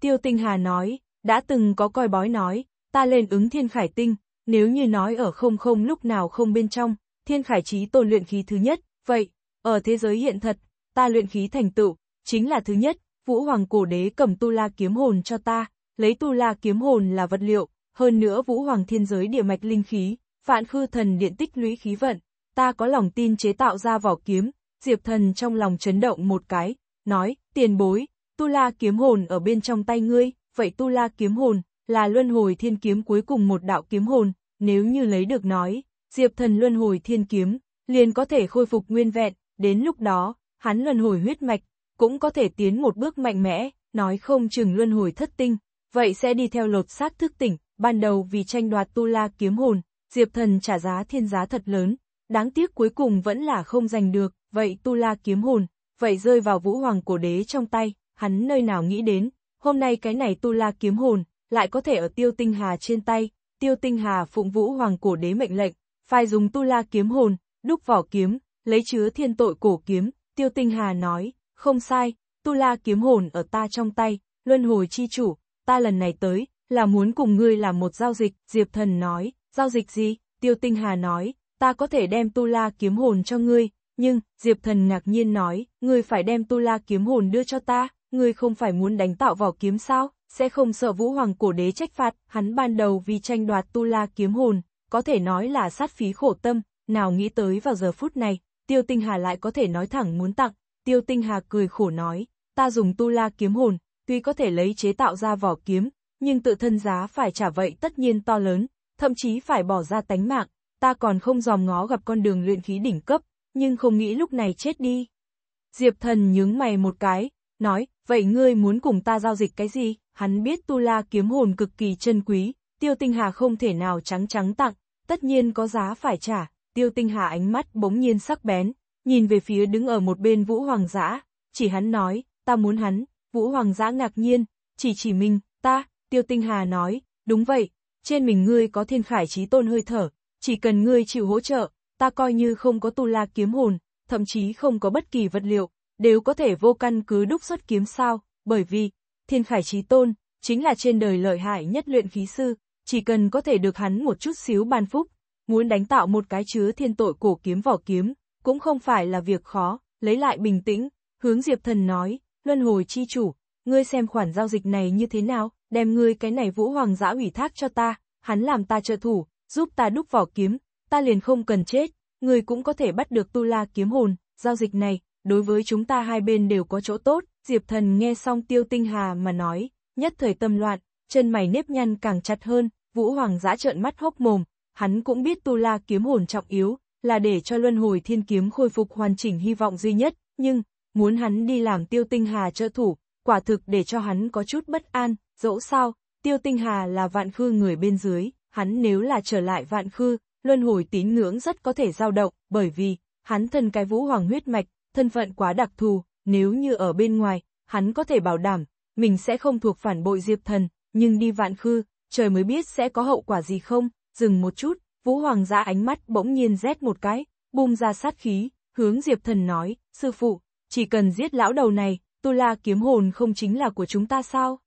Tiêu Tinh Hà nói, đã từng có coi bói nói, ta lên ứng thiên khải tinh, nếu như nói ở không không lúc nào không bên trong, thiên khải trí tôn luyện khí thứ nhất, vậy, ở thế giới hiện thật, ta luyện khí thành tựu, chính là thứ nhất, vũ hoàng cổ đế cầm tu la kiếm hồn cho ta, lấy tu la kiếm hồn là vật liệu, hơn nữa vũ hoàng thiên giới địa mạch linh khí, vạn khư thần điện tích lũy khí vận, ta có lòng tin chế tạo ra vỏ kiếm, diệp thần trong lòng chấn động một cái, nói, tiền bối, tu la kiếm hồn ở bên trong tay ngươi, vậy tu la kiếm hồn, là luân hồi thiên kiếm cuối cùng một đạo kiếm hồn, nếu như lấy được nói, Diệp Thần luân hồi thiên kiếm, liền có thể khôi phục nguyên vẹn, đến lúc đó, hắn luân hồi huyết mạch, cũng có thể tiến một bước mạnh mẽ, nói không chừng luân hồi thất tinh, vậy sẽ đi theo lột xác thức tỉnh, ban đầu vì tranh đoạt tu la kiếm hồn, Diệp Thần trả giá thiên giá thật lớn, đáng tiếc cuối cùng vẫn là không giành được, vậy tu la kiếm hồn, vậy rơi vào vũ hoàng cổ đế trong tay, hắn nơi nào nghĩ đến, hôm nay cái này tu la kiếm hồn, lại có thể ở tiêu tinh hà trên tay, Tiêu Tinh Hà phụng Vũ Hoàng cổ đế mệnh lệnh, phai dùng tu la kiếm hồn, đúc vỏ kiếm, lấy chứa thiên tội cổ kiếm, Tiêu Tinh Hà nói, không sai, tu la kiếm hồn ở ta trong tay, luân hồi chi chủ, ta lần này tới, là muốn cùng ngươi làm một giao dịch, Diệp Thần nói, giao dịch gì, Tiêu Tinh Hà nói, ta có thể đem tu la kiếm hồn cho ngươi, nhưng, Diệp Thần ngạc nhiên nói, ngươi phải đem tu la kiếm hồn đưa cho ta, ngươi không phải muốn đánh tạo vỏ kiếm sao? sẽ không sợ Vũ Hoàng cổ đế trách phạt, hắn ban đầu vì tranh đoạt tu la kiếm hồn, có thể nói là sát phí khổ tâm, nào nghĩ tới vào giờ phút này, Tiêu Tinh Hà lại có thể nói thẳng muốn tặng, Tiêu Tinh Hà cười khổ nói, ta dùng tu la kiếm hồn, tuy có thể lấy chế tạo ra vỏ kiếm, nhưng tự thân giá phải trả vậy tất nhiên to lớn, thậm chí phải bỏ ra tánh mạng, ta còn không dòm ngó gặp con đường luyện khí đỉnh cấp, nhưng không nghĩ lúc này chết đi. Diệp thần nhướng mày một cái, nói, vậy ngươi muốn cùng ta giao dịch cái gì? hắn biết tu la kiếm hồn cực kỳ chân quý, tiêu tinh hà không thể nào trắng trắng tặng, tất nhiên có giá phải trả, tiêu tinh hà ánh mắt bỗng nhiên sắc bén, nhìn về phía đứng ở một bên vũ hoàng giã, chỉ hắn nói, ta muốn hắn, vũ hoàng giã ngạc nhiên, chỉ chỉ mình, ta, tiêu tinh hà nói, đúng vậy, trên mình ngươi có thiên khải trí tôn hơi thở, chỉ cần ngươi chịu hỗ trợ, ta coi như không có tu la kiếm hồn, thậm chí không có bất kỳ vật liệu, đều có thể vô căn cứ đúc xuất kiếm sao, bởi vì, Thiên Khải Chí Tôn, chính là trên đời lợi hại nhất luyện khí sư, chỉ cần có thể được hắn một chút xíu ban phúc, muốn đánh tạo một cái chứa thiên tội cổ kiếm vỏ kiếm, cũng không phải là việc khó, lấy lại bình tĩnh, hướng Diệp Thần nói, luân hồi chi chủ, ngươi xem khoản giao dịch này như thế nào, đem ngươi cái này vũ hoàng giã ủy thác cho ta, hắn làm ta trợ thủ, giúp ta đúc vỏ kiếm, ta liền không cần chết, ngươi cũng có thể bắt được tu la kiếm hồn, giao dịch này, đối với chúng ta hai bên đều có chỗ tốt, Diệp thần nghe xong tiêu tinh hà mà nói, nhất thời tâm loạn, chân mày nếp nhăn càng chặt hơn, vũ hoàng giã trợn mắt hốc mồm, hắn cũng biết tu la kiếm hồn trọng yếu, là để cho luân hồi thiên kiếm khôi phục hoàn chỉnh hy vọng duy nhất, nhưng, muốn hắn đi làm tiêu tinh hà trợ thủ, quả thực để cho hắn có chút bất an, dẫu sao, tiêu tinh hà là vạn khư người bên dưới, hắn nếu là trở lại vạn khư, luân hồi tín ngưỡng rất có thể dao động, bởi vì, hắn thân cái vũ hoàng huyết mạch, thân phận quá đặc thù, nếu như ở bên ngoài, hắn có thể bảo đảm, mình sẽ không thuộc phản bội Diệp Thần, nhưng đi vạn khư, trời mới biết sẽ có hậu quả gì không, dừng một chút, Vũ Hoàng ra ánh mắt bỗng nhiên rét một cái, bung ra sát khí, hướng Diệp Thần nói, sư phụ, chỉ cần giết lão đầu này, tu la kiếm hồn không chính là của chúng ta sao?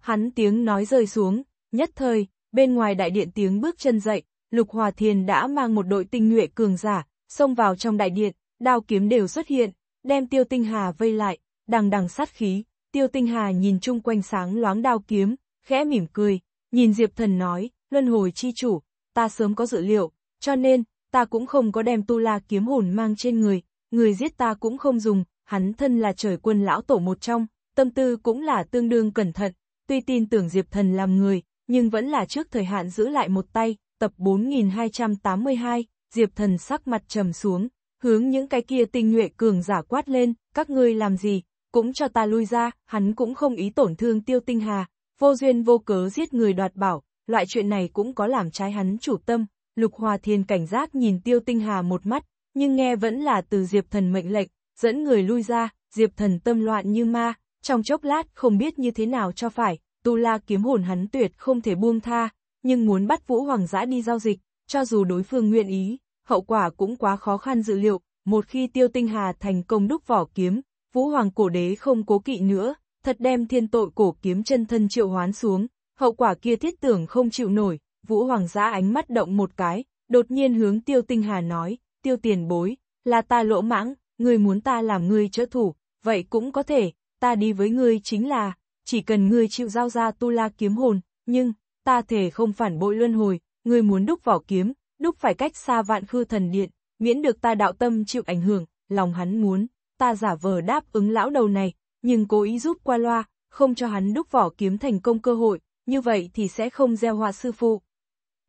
Hắn tiếng nói rơi xuống, nhất thời, bên ngoài đại điện tiếng bước chân dậy, Lục Hòa Thiên đã mang một đội tinh nhuệ cường giả, xông vào trong đại điện, đao kiếm đều xuất hiện, đem tiêu tinh hà vây lại, đằng đằng sát khí, tiêu tinh hà nhìn chung quanh sáng loáng đao kiếm, khẽ mỉm cười, nhìn Diệp Thần nói, luân hồi chi chủ, ta sớm có dự liệu, cho nên, ta cũng không có đem tu la kiếm hồn mang trên người, người giết ta cũng không dùng, hắn thân là trời quân lão tổ một trong, tâm tư cũng là tương đương cẩn thận, tuy tin tưởng Diệp Thần làm người, nhưng vẫn là trước thời hạn giữ lại một tay, tập 4282, Diệp Thần sắc mặt trầm xuống, hướng những cái kia tinh nhuệ cường giả quát lên, các ngươi làm gì, cũng cho ta lui ra, hắn cũng không ý tổn thương tiêu tinh hà, vô duyên vô cớ giết người đoạt bảo, loại chuyện này cũng có làm trái hắn chủ tâm, lục hòa thiên cảnh giác nhìn tiêu tinh hà một mắt, nhưng nghe vẫn là từ diệp thần mệnh lệnh, dẫn người lui ra, diệp thần tâm loạn như ma, trong chốc lát không biết như thế nào cho phải, tu la kiếm hồn hắn tuyệt không thể buông tha, nhưng muốn bắt vũ hoàng giã đi giao dịch, cho dù đối phương nguyện ý, hậu quả cũng quá khó khăn dự liệu, một khi tiêu tinh hà thành công đúc vỏ kiếm, vũ hoàng cổ đế không cố kỵ nữa, thật đem thiên tội cổ kiếm chân thân triệu hoán xuống, hậu quả kia thiết tưởng không chịu nổi, vũ hoàng giã ánh mắt động một cái, đột nhiên hướng tiêu tinh hà nói, tiêu tiền bối, là ta lỗ mãng, người muốn ta làm người trợ thủ, vậy cũng có thể, ta đi với người chính là, chỉ cần người chịu giao ra tu la kiếm hồn, nhưng, ta thể không phản bội luân hồi, người muốn đúc vỏ kiếm, đúc phải cách xa vạn khư thần điện, miễn được ta đạo tâm chịu ảnh hưởng, lòng hắn muốn, ta giả vờ đáp ứng lão đầu này, nhưng cố ý giúp qua loa, không cho hắn đúc vỏ kiếm thành công cơ hội, như vậy thì sẽ không gieo hoa sư phụ.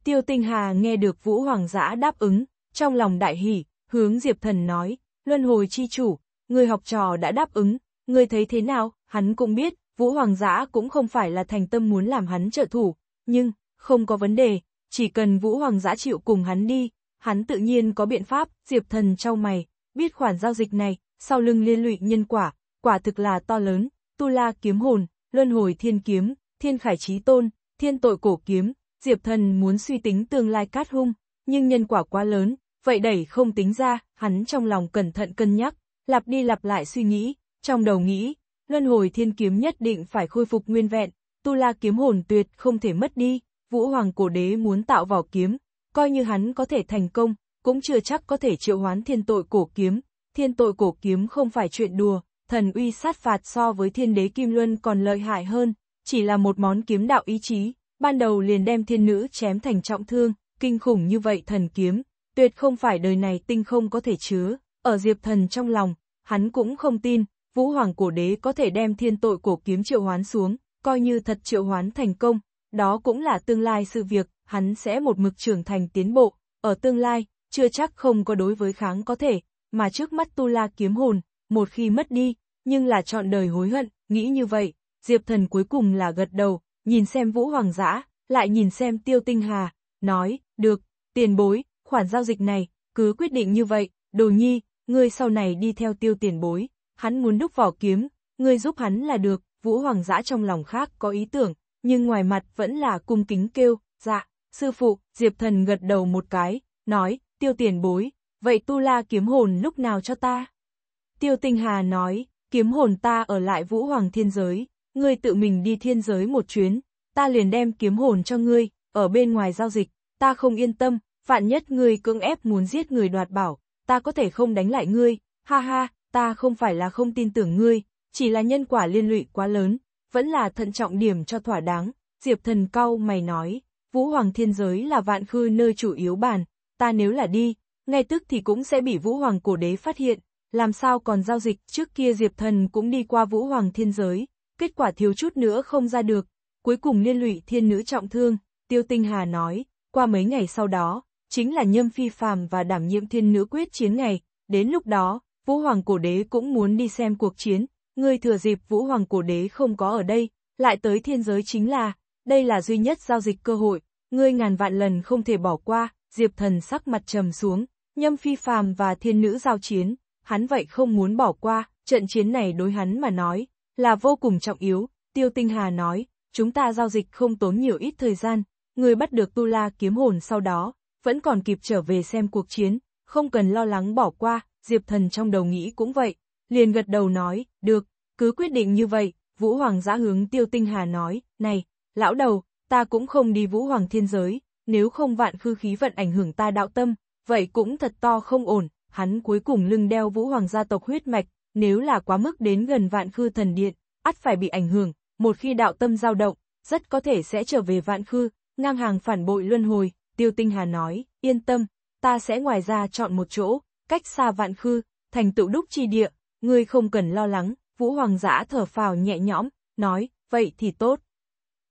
Tiêu Tinh Hà nghe được Vũ Hoàng Giã đáp ứng, trong lòng đại hỉ, hướng Diệp Thần nói, luân hồi chi chủ, người học trò đã đáp ứng, người thấy thế nào, hắn cũng biết, Vũ Hoàng Giã cũng không phải là thành tâm muốn làm hắn trợ thủ, nhưng, không có vấn đề, chỉ cần Vũ Hoàng giã chịu cùng hắn đi, hắn tự nhiên có biện pháp, Diệp Thần trao mày, biết khoản giao dịch này, sau lưng liên lụy nhân quả, quả thực là to lớn, Tu La kiếm hồn, Luân hồi thiên kiếm, Thiên khải trí tôn, Thiên tội cổ kiếm, Diệp Thần muốn suy tính tương lai cát hung, nhưng nhân quả quá lớn, vậy đẩy không tính ra, hắn trong lòng cẩn thận cân nhắc, lặp đi lặp lại suy nghĩ, trong đầu nghĩ, Luân hồi thiên kiếm nhất định phải khôi phục nguyên vẹn, Tu La kiếm hồn tuyệt không thể mất đi, Vũ Hoàng Cổ Đế muốn tạo vỏ kiếm, coi như hắn có thể thành công, cũng chưa chắc có thể triệu hoán thiên tội cổ kiếm. Thiên tội cổ kiếm không phải chuyện đùa, thần uy sát phạt so với thiên đế Kim Luân còn lợi hại hơn, chỉ là một món kiếm đạo ý chí, ban đầu liền đem thiên nữ chém thành trọng thương, kinh khủng như vậy thần kiếm, tuyệt không phải đời này tinh không có thể chứa, ở diệp thần trong lòng, hắn cũng không tin, vũ hoàng cổ đế có thể đem thiên tội cổ kiếm triệu hoán xuống, coi như thật triệu hoán thành công, đó cũng là tương lai sự việc, hắn sẽ một mực trưởng thành tiến bộ, ở tương lai, chưa chắc không có đối với kháng có thể, mà trước mắt tu la kiếm hồn, một khi mất đi, nhưng là chọn đời hối hận, nghĩ như vậy, Diệp Thần cuối cùng là gật đầu, nhìn xem Vũ Hoàng Giã, lại nhìn xem Tiêu Tinh Hà, nói, được, tiền bối, khoản giao dịch này, cứ quyết định như vậy, đồ nhi, ngươi sau này đi theo tiêu tiền bối, hắn muốn đúc vỏ kiếm, ngươi giúp hắn là được, Vũ Hoàng Giã trong lòng khác có ý tưởng, nhưng ngoài mặt vẫn là cung kính kêu, dạ, sư phụ, Diệp Thần gật đầu một cái, nói, tiêu tiền bối, vậy tu la kiếm hồn lúc nào cho ta? Tiêu tinh hà nói, kiếm hồn ta ở lại vũ hoàng thiên giới, ngươi tự mình đi thiên giới một chuyến, ta liền đem kiếm hồn cho ngươi, ở bên ngoài giao dịch, ta không yên tâm, vạn nhất ngươi cưỡng ép muốn giết người đoạt bảo, ta có thể không đánh lại ngươi, ha ha, ta không phải là không tin tưởng ngươi, chỉ là nhân quả liên lụy quá lớn, vẫn là thận trọng điểm cho thỏa đáng, Diệp Thần cau mày nói, Vũ Hoàng Thiên Giới là vạn khư nơi chủ yếu bàn, ta nếu là đi, ngay tức thì cũng sẽ bị Vũ Hoàng Cổ Đế phát hiện, làm sao còn giao dịch trước kia Diệp Thần cũng đi qua Vũ Hoàng Thiên Giới, kết quả thiếu chút nữa không ra được, cuối cùng liên lụy thiên nữ trọng thương, Tiêu Tinh Hà nói, qua mấy ngày sau đó, chính là nhâm phi phàm và đảm nhiệm thiên nữ quyết chiến ngày, đến lúc đó, Vũ Hoàng Cổ Đế cũng muốn đi xem cuộc chiến, ngươi thừa dịp Vũ Hoàng cổ đế không có ở đây, lại tới thiên giới chính là, đây là duy nhất giao dịch cơ hội, ngươi ngàn vạn lần không thể bỏ qua, Diệp Thần sắc mặt trầm xuống, nhâm phi phàm và thiên nữ giao chiến, hắn vậy không muốn bỏ qua, trận chiến này đối hắn mà nói, là vô cùng trọng yếu, Tiêu Tinh Hà nói, chúng ta giao dịch không tốn nhiều ít thời gian, ngươi bắt được Tu La kiếm hồn sau đó, vẫn còn kịp trở về xem cuộc chiến, không cần lo lắng bỏ qua, Diệp Thần trong đầu nghĩ cũng vậy, liền gật đầu nói, được, cứ quyết định như vậy, Vũ Hoàng giã hướng Tiêu Tinh Hà nói, này, lão đầu, ta cũng không đi Vũ Hoàng thiên giới, nếu không vạn khư khí vận ảnh hưởng ta đạo tâm, vậy cũng thật to không ổn, hắn cuối cùng lưng đeo Vũ Hoàng gia tộc huyết mạch, nếu là quá mức đến gần vạn khư thần điện, ắt phải bị ảnh hưởng, một khi đạo tâm dao động, rất có thể sẽ trở về vạn khư, ngang hàng phản bội luân hồi, Tiêu Tinh Hà nói, yên tâm, ta sẽ ngoài ra chọn một chỗ, cách xa vạn khư, thành tựu đúc chi địa, ngươi không cần lo lắng, Vũ Hoàng giã thở phào nhẹ nhõm, nói, vậy thì tốt.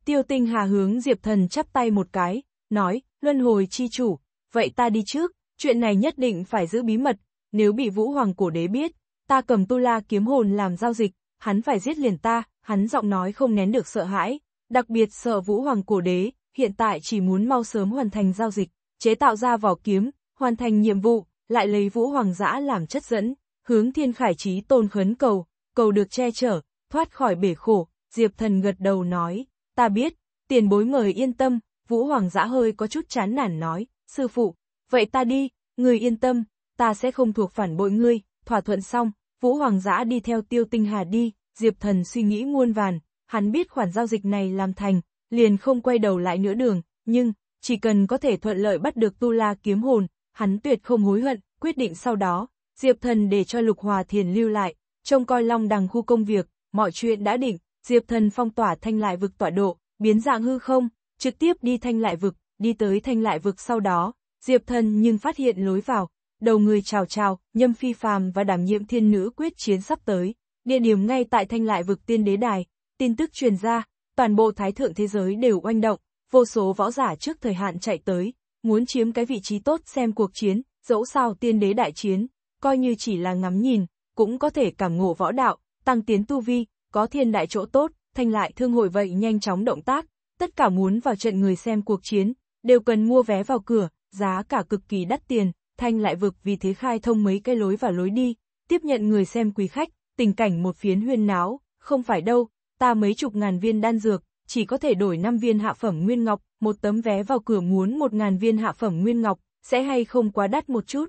Tiêu tinh hà hướng Diệp Thần chắp tay một cái, nói, luân hồi chi chủ, vậy ta đi trước, chuyện này nhất định phải giữ bí mật, nếu bị Vũ Hoàng cổ đế biết, ta cầm tu la kiếm hồn làm giao dịch, hắn phải giết liền ta, hắn giọng nói không nén được sợ hãi, đặc biệt sợ Vũ Hoàng cổ đế, hiện tại chỉ muốn mau sớm hoàn thành giao dịch, chế tạo ra vỏ kiếm, hoàn thành nhiệm vụ, lại lấy Vũ Hoàng giã làm chất dẫn hướng thiên khải trí tôn khấn cầu, cầu được che chở, thoát khỏi bể khổ, Diệp thần gật đầu nói, ta biết, tiền bối mời yên tâm, Vũ Hoàng dã hơi có chút chán nản nói, sư phụ, vậy ta đi, người yên tâm, ta sẽ không thuộc phản bội ngươi, thỏa thuận xong, Vũ Hoàng dã đi theo tiêu tinh hà đi, Diệp thần suy nghĩ muôn vàn, hắn biết khoản giao dịch này làm thành, liền không quay đầu lại nữa đường, nhưng, chỉ cần có thể thuận lợi bắt được tu la kiếm hồn, hắn tuyệt không hối hận, quyết định sau đó, Diệp Thần để cho Lục Hòa Thiền lưu lại, trông coi long đằng khu công việc, mọi chuyện đã định, Diệp Thần phong tỏa thanh lại vực tọa độ, biến dạng hư không, trực tiếp đi thanh lại vực, đi tới thanh lại vực sau đó, Diệp Thần nhưng phát hiện lối vào, đầu người chào chào, nhâm phi phàm và đảm nhiệm thiên nữ quyết chiến sắp tới, địa điểm ngay tại thanh lại vực tiên đế đài, tin tức truyền ra, toàn bộ thái thượng thế giới đều oanh động, vô số võ giả trước thời hạn chạy tới, muốn chiếm cái vị trí tốt xem cuộc chiến, dẫu sao tiên đế đại chiến, coi như chỉ là ngắm nhìn, cũng có thể cảm ngộ võ đạo, tăng tiến tu vi, có thiên đại chỗ tốt, thanh lại thương hội vậy nhanh chóng động tác, tất cả muốn vào trận người xem cuộc chiến, đều cần mua vé vào cửa, giá cả cực kỳ đắt tiền, thanh lại vực vì thế khai thông mấy cái lối vào lối đi, tiếp nhận người xem quý khách, tình cảnh một phiến huyên náo, không phải đâu, ta mấy chục ngàn viên đan dược, chỉ có thể đổi 5 viên hạ phẩm nguyên ngọc, một tấm vé vào cửa muốn 1 ngàn viên hạ phẩm nguyên ngọc, sẽ hay không quá đắt một chút,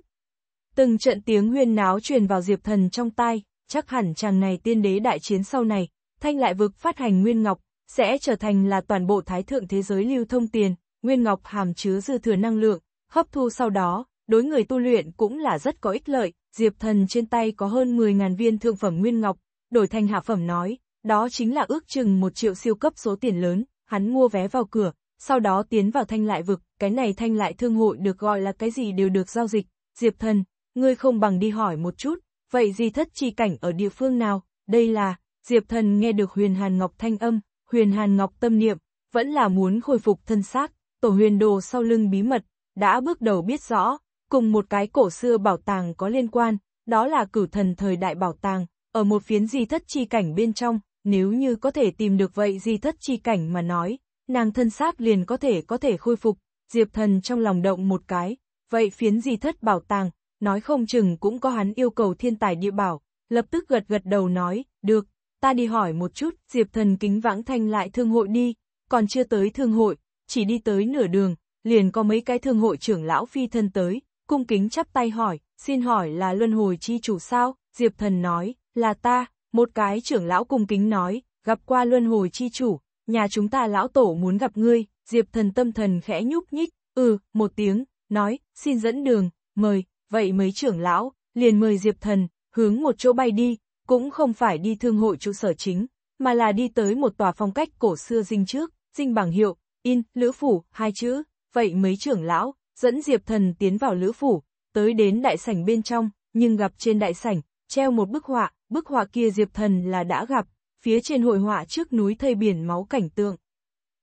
Từng trận tiếng huyên náo truyền vào Diệp Thần trong tai, chắc hẳn chàng này tiên đế đại chiến sau này, thanh lại vực phát hành Nguyên Ngọc, sẽ trở thành là toàn bộ thái thượng thế giới lưu thông tiền, Nguyên Ngọc hàm chứa dư thừa năng lượng, hấp thu sau đó, đối người tu luyện cũng là rất có ích lợi, Diệp Thần trên tay có hơn 10.000 viên thượng phẩm Nguyên Ngọc, đổi thành hạ phẩm nói, đó chính là ước chừng một triệu siêu cấp số tiền lớn, hắn mua vé vào cửa, sau đó tiến vào thanh lại vực, cái này thanh lại thương hội được gọi là cái gì đều được giao dịch, Diệp Thần, ngươi không bằng đi hỏi một chút, vậy di thất chi cảnh ở địa phương nào, đây là, Diệp Thần nghe được huyền Hàn Ngọc thanh âm, huyền Hàn Ngọc tâm niệm, vẫn là muốn khôi phục thân xác, tổ huyền đồ sau lưng bí mật, đã bước đầu biết rõ, cùng một cái cổ xưa bảo tàng có liên quan, đó là cửu thần thời đại bảo tàng, ở một phiến di thất chi cảnh bên trong, nếu như có thể tìm được vậy di thất chi cảnh mà nói, nàng thân xác liền có thể có thể khôi phục, Diệp Thần trong lòng động một cái, vậy phiến di thất bảo tàng, nói không chừng cũng có hắn yêu cầu thiên tài địa bảo, lập tức gật gật đầu nói, được, ta đi hỏi một chút, Diệp Thần kính vãng thanh lại thương hội đi, còn chưa tới thương hội, chỉ đi tới nửa đường, liền có mấy cái thương hội trưởng lão phi thân tới, cung kính chắp tay hỏi, xin hỏi là luân hồi chi chủ sao, Diệp Thần nói, là ta, một cái trưởng lão cung kính nói, gặp qua luân hồi chi chủ, nhà chúng ta lão tổ muốn gặp ngươi, Diệp Thần tâm thần khẽ nhúc nhích, ừ, một tiếng, nói, xin dẫn đường, mời, vậy mấy trưởng lão, liền mời Diệp Thần, hướng một chỗ bay đi, cũng không phải đi thương hội trụ sở chính, mà là đi tới một tòa phong cách cổ xưa dinh trước, dinh bằng hiệu, in, lữ phủ, hai chữ, vậy mấy trưởng lão, dẫn Diệp Thần tiến vào lữ phủ, tới đến đại sảnh bên trong, nhưng gặp trên đại sảnh, treo một bức họa, bức họa kia Diệp Thần là đã gặp, phía trên hội họa trước núi thây biển máu cảnh tượng.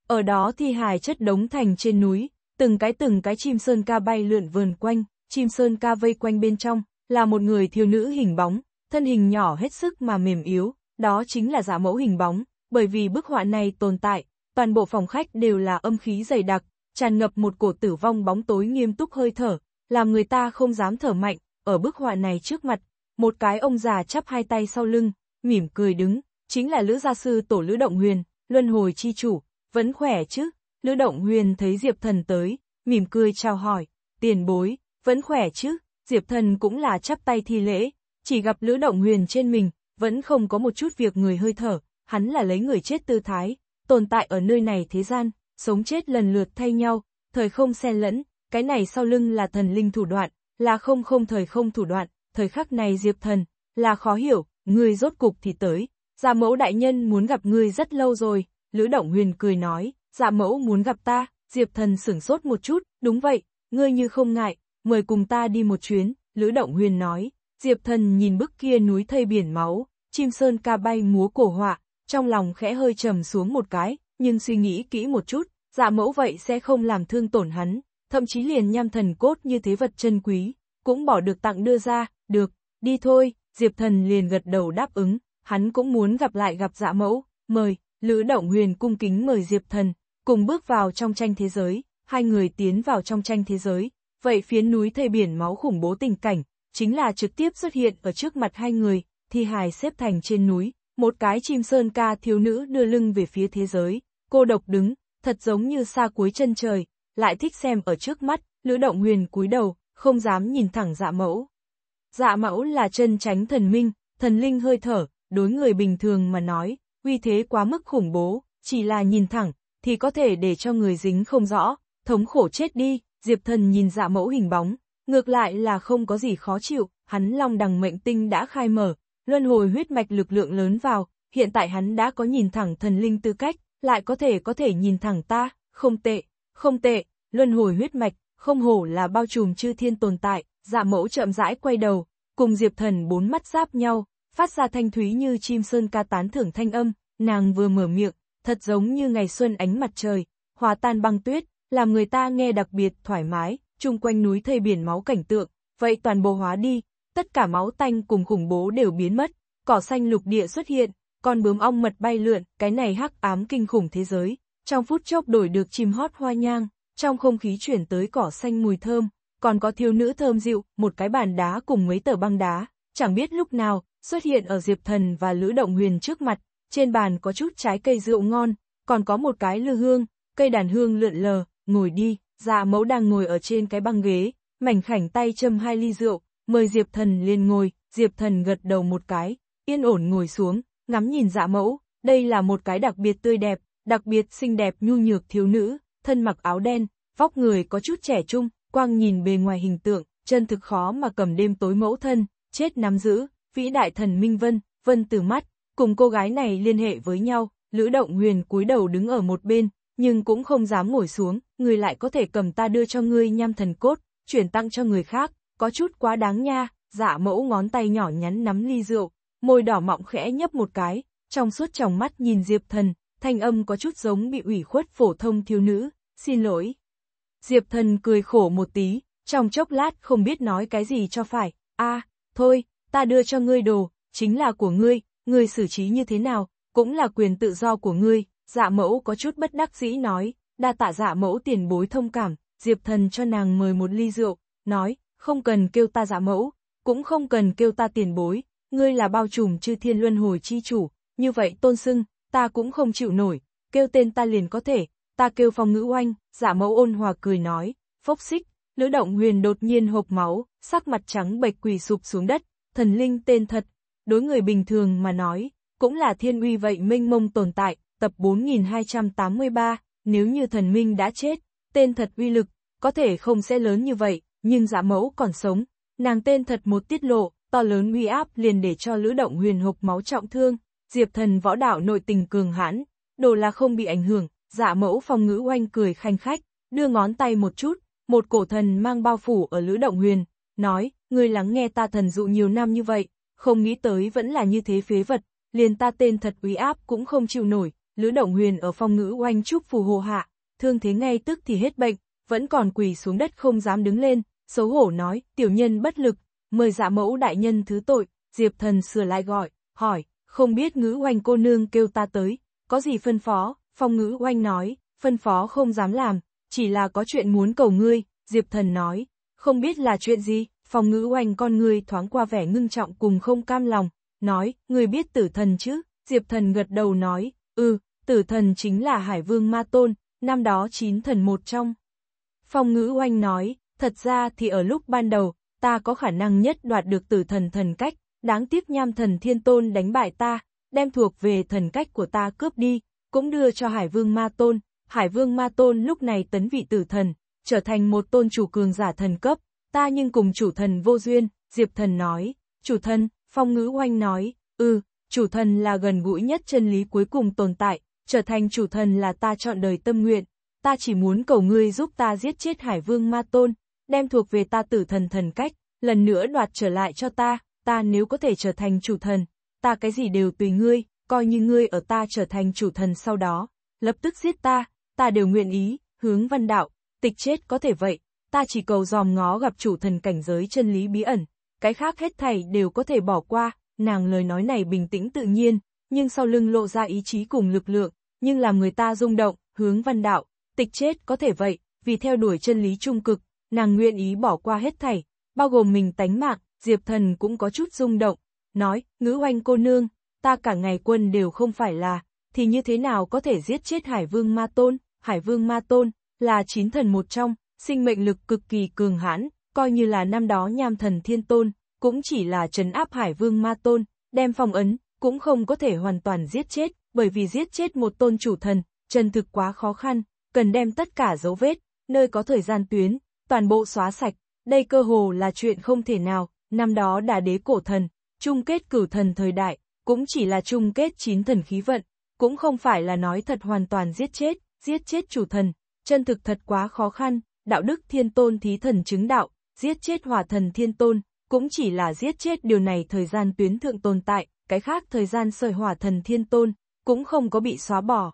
Ở đó thi hài chất đống thành trên núi, từng cái từng cái chim sơn ca bay lượn vườn quanh, chim sơn ca vây quanh bên trong, là một người thiếu nữ hình bóng, thân hình nhỏ hết sức mà mềm yếu, đó chính là giả mẫu hình bóng, bởi vì bức họa này tồn tại, toàn bộ phòng khách đều là âm khí dày đặc, tràn ngập một cổ tử vong bóng tối nghiêm túc hơi thở, làm người ta không dám thở mạnh, ở bức họa này trước mặt, một cái ông già chắp hai tay sau lưng, mỉm cười đứng, chính là Lữ Gia Sư Tổ Lữ Động Huyền, Luân Hồi Chi Chủ, vẫn khỏe chứ, Lữ Động Huyền thấy Diệp Thần tới, mỉm cười chào hỏi, tiền bối, vẫn khỏe chứ, Diệp Thần cũng là chắp tay thi lễ, chỉ gặp Lữ Động Huyền trên mình, vẫn không có một chút việc người hơi thở, hắn là lấy người chết tư thái, tồn tại ở nơi này thế gian, sống chết lần lượt thay nhau, thời không xen lẫn, cái này sau lưng là thần linh thủ đoạn, là không không thời không thủ đoạn, thời khắc này Diệp Thần, là khó hiểu, người rốt cục thì tới, giả dạ mẫu đại nhân muốn gặp người rất lâu rồi, Lữ Động Huyền cười nói, giả dạ mẫu muốn gặp ta, Diệp Thần sửng sốt một chút, đúng vậy, ngươi như không ngại, mời cùng ta đi một chuyến, Lữ Động Huyền nói, Diệp Thần nhìn bức kia núi thây biển máu, chim sơn ca bay múa cổ họa, trong lòng khẽ hơi trầm xuống một cái, nhưng suy nghĩ kỹ một chút, dạ mẫu vậy sẽ không làm thương tổn hắn, thậm chí liền nham thần cốt như thế vật chân quý, cũng bỏ được tặng đưa ra, được, đi thôi, Diệp Thần liền gật đầu đáp ứng, hắn cũng muốn gặp lại gặp dạ mẫu, mời, Lữ Động Huyền cung kính mời Diệp Thần, cùng bước vào trong tranh thế giới, hai người tiến vào trong tranh thế giới, Vậy phía núi thây biển máu khủng bố tình cảnh, chính là trực tiếp xuất hiện ở trước mặt hai người, thi hài xếp thành trên núi, một cái chim sơn ca thiếu nữ đưa lưng về phía thế giới, cô độc đứng, thật giống như xa cuối chân trời, lại thích xem ở trước mắt, lữ động huyền cúi đầu, không dám nhìn thẳng dạ mẫu. Dạ mẫu là chân tránh thần minh, thần linh hơi thở, đối người bình thường mà nói, uy thế quá mức khủng bố, chỉ là nhìn thẳng, thì có thể để cho người dính không rõ, thống khổ chết đi, Diệp thần nhìn dạ mẫu hình bóng, ngược lại là không có gì khó chịu, hắn long đằng mệnh tinh đã khai mở, luân hồi huyết mạch lực lượng lớn vào, hiện tại hắn đã có nhìn thẳng thần linh tư cách, lại có thể có thể nhìn thẳng ta, không tệ, không tệ, luân hồi huyết mạch, không hổ là bao trùm chư thiên tồn tại, dạ mẫu chậm rãi quay đầu, cùng diệp thần bốn mắt giáp nhau, phát ra thanh thúy như chim sơn ca tán thưởng thanh âm, nàng vừa mở miệng, thật giống như ngày xuân ánh mặt trời, hòa tan băng tuyết, làm người ta nghe đặc biệt thoải mái, chung quanh núi thây biển máu cảnh tượng, vậy toàn bộ hóa đi, tất cả máu tanh cùng khủng bố đều biến mất, cỏ xanh lục địa xuất hiện, con bướm ong mật bay lượn, cái này hắc ám kinh khủng thế giới, trong phút chốc đổi được chim hót hoa nhang, trong không khí chuyển tới cỏ xanh mùi thơm, còn có thiếu nữ thơm dịu, một cái bàn đá cùng mấy tờ băng đá, chẳng biết lúc nào, xuất hiện ở Diệp Thần và Lữ Động Huyền trước mặt, trên bàn có chút trái cây rượu ngon, còn có một cái lư hương, cây đàn hương lượn lờ, ngồi đi, dạ mẫu đang ngồi ở trên cái băng ghế, mảnh khảnh tay châm hai ly rượu, mời Diệp Thần liền ngồi, Diệp Thần gật đầu một cái, yên ổn ngồi xuống, ngắm nhìn dạ mẫu, đây là một cái đặc biệt tươi đẹp, đặc biệt xinh đẹp nhu nhược thiếu nữ, thân mặc áo đen, vóc người có chút trẻ trung, quang nhìn bề ngoài hình tượng, chân thực khó mà cầm đêm tối mẫu thân, chết nắm giữ, vĩ đại thần Minh Vân, Vân từ mắt, cùng cô gái này liên hệ với nhau, Lữ Động Huyền cúi đầu đứng ở một bên, nhưng cũng không dám ngồi xuống, người lại có thể cầm ta đưa cho ngươi nham thần cốt, chuyển tặng cho người khác, có chút quá đáng nha, dạ mẫu ngón tay nhỏ nhắn nắm ly rượu, môi đỏ mọng khẽ nhấp một cái, trong suốt tròng mắt nhìn Diệp thần, thanh âm có chút giống bị ủy khuất phổ thông thiếu nữ, xin lỗi. Diệp thần cười khổ một tí, trong chốc lát không biết nói cái gì cho phải, a thôi, ta đưa cho ngươi đồ, chính là của ngươi, ngươi xử trí như thế nào, cũng là quyền tự do của ngươi, dạ mẫu có chút bất đắc dĩ nói, đa tạ dạ mẫu tiền bối thông cảm, Diệp Thần cho nàng mời một ly rượu, nói, không cần kêu ta dạ mẫu, cũng không cần kêu ta tiền bối, ngươi là bao trùm chư thiên luân hồi chi chủ, như vậy tôn sưng, ta cũng không chịu nổi, kêu tên ta liền có thể, ta kêu phong ngữ oanh, dạ mẫu ôn hòa cười nói, phốc xích, lữ động huyền đột nhiên hộp máu, sắc mặt trắng bạch quỳ sụp xuống đất, thần linh tên thật, đối người bình thường mà nói, cũng là thiên uy vậy mênh mông tồn tại, tập 4283, nếu như thần minh đã chết, tên thật uy lực, có thể không sẽ lớn như vậy, nhưng giả mẫu còn sống, nàng tên thật một tiết lộ, to lớn uy áp liền để cho lữ động huyền hộp máu trọng thương, diệp thần võ đạo nội tình cường hãn, đồ là không bị ảnh hưởng, giả mẫu phòng ngữ oanh cười khanh khách, đưa ngón tay một chút, một cổ thần mang bao phủ ở lữ động huyền, nói, ngươi lắng nghe ta thần dụ nhiều năm như vậy, không nghĩ tới vẫn là như thế phế vật, liền ta tên thật uy áp cũng không chịu nổi, Lữ Động Huyền ở phong ngữ oanh chúc phù hộ hạ, thương thế ngay tức thì hết bệnh, vẫn còn quỳ xuống đất không dám đứng lên, xấu hổ nói, tiểu nhân bất lực, mời dạ mẫu đại nhân thứ tội, Diệp thần sửa lại gọi, hỏi, không biết ngữ oanh cô nương kêu ta tới, có gì phân phó, phong ngữ oanh nói, phân phó không dám làm, chỉ là có chuyện muốn cầu ngươi, Diệp thần nói, không biết là chuyện gì, phong ngữ oanh con ngươi thoáng qua vẻ ngưng trọng cùng không cam lòng, nói, ngươi biết tử thần chứ, Diệp thần gật đầu nói, Ừ, tử thần chính là Hải Vương Ma Tôn, năm đó chín thần một trong. Phong ngữ oanh nói, thật ra thì ở lúc ban đầu, ta có khả năng nhất đoạt được tử thần thần cách, đáng tiếc nham thần thiên tôn đánh bại ta, đem thuộc về thần cách của ta cướp đi, cũng đưa cho Hải Vương Ma Tôn. Hải Vương Ma Tôn lúc này tấn vị tử thần, trở thành một tôn chủ cường giả thần cấp, ta nhưng cùng chủ thần vô duyên, Diệp thần nói, chủ thần, phong ngữ oanh nói, ừ, chủ thần là gần gũi nhất chân lý cuối cùng tồn tại, trở thành chủ thần là ta chọn đời tâm nguyện, ta chỉ muốn cầu ngươi giúp ta giết chết Hải Vương Ma Tôn, đem thuộc về ta tử thần thần cách, lần nữa đoạt trở lại cho ta, ta nếu có thể trở thành chủ thần, ta cái gì đều tùy ngươi, coi như ngươi ở ta trở thành chủ thần sau đó, lập tức giết ta, ta đều nguyện ý, hướng văn đạo, tịch chết có thể vậy, ta chỉ cầu dòm ngó gặp chủ thần cảnh giới chân lý bí ẩn, cái khác hết thảy đều có thể bỏ qua, nàng lời nói này bình tĩnh tự nhiên, nhưng sau lưng lộ ra ý chí cùng lực lượng, nhưng làm người ta rung động, hướng văn đạo, tịch chết có thể vậy, vì theo đuổi chân lý trung cực, nàng nguyện ý bỏ qua hết thảy, bao gồm mình tánh mạng, Diệp Thần cũng có chút rung động, nói, ngữ oanh cô nương, ta cả ngày quân đều không phải là, thì như thế nào có thể giết chết Hải Vương Ma Tôn, Hải Vương Ma Tôn, là chín thần một trong, sinh mệnh lực cực kỳ cường hãn, coi như là năm đó nham thần thiên tôn, cũng chỉ là trấn áp hải vương ma tôn, đem phong ấn, cũng không có thể hoàn toàn giết chết, bởi vì giết chết một tôn chủ thần, chân thực quá khó khăn, cần đem tất cả dấu vết, nơi có thời gian tuyến, toàn bộ xóa sạch, đây cơ hồ là chuyện không thể nào, năm đó đã đế cổ thần, chung kết cửu thần thời đại, cũng chỉ là chung kết chín thần khí vận, cũng không phải là nói thật hoàn toàn giết chết, giết chết chủ thần, chân thực thật quá khó khăn, đạo đức thiên tôn thí thần chứng đạo, giết chết hòa thần thiên tôn, cũng chỉ là giết chết điều này thời gian tuyến thượng tồn tại, cái khác thời gian sợi hỏa thần thiên tôn, cũng không có bị xóa bỏ.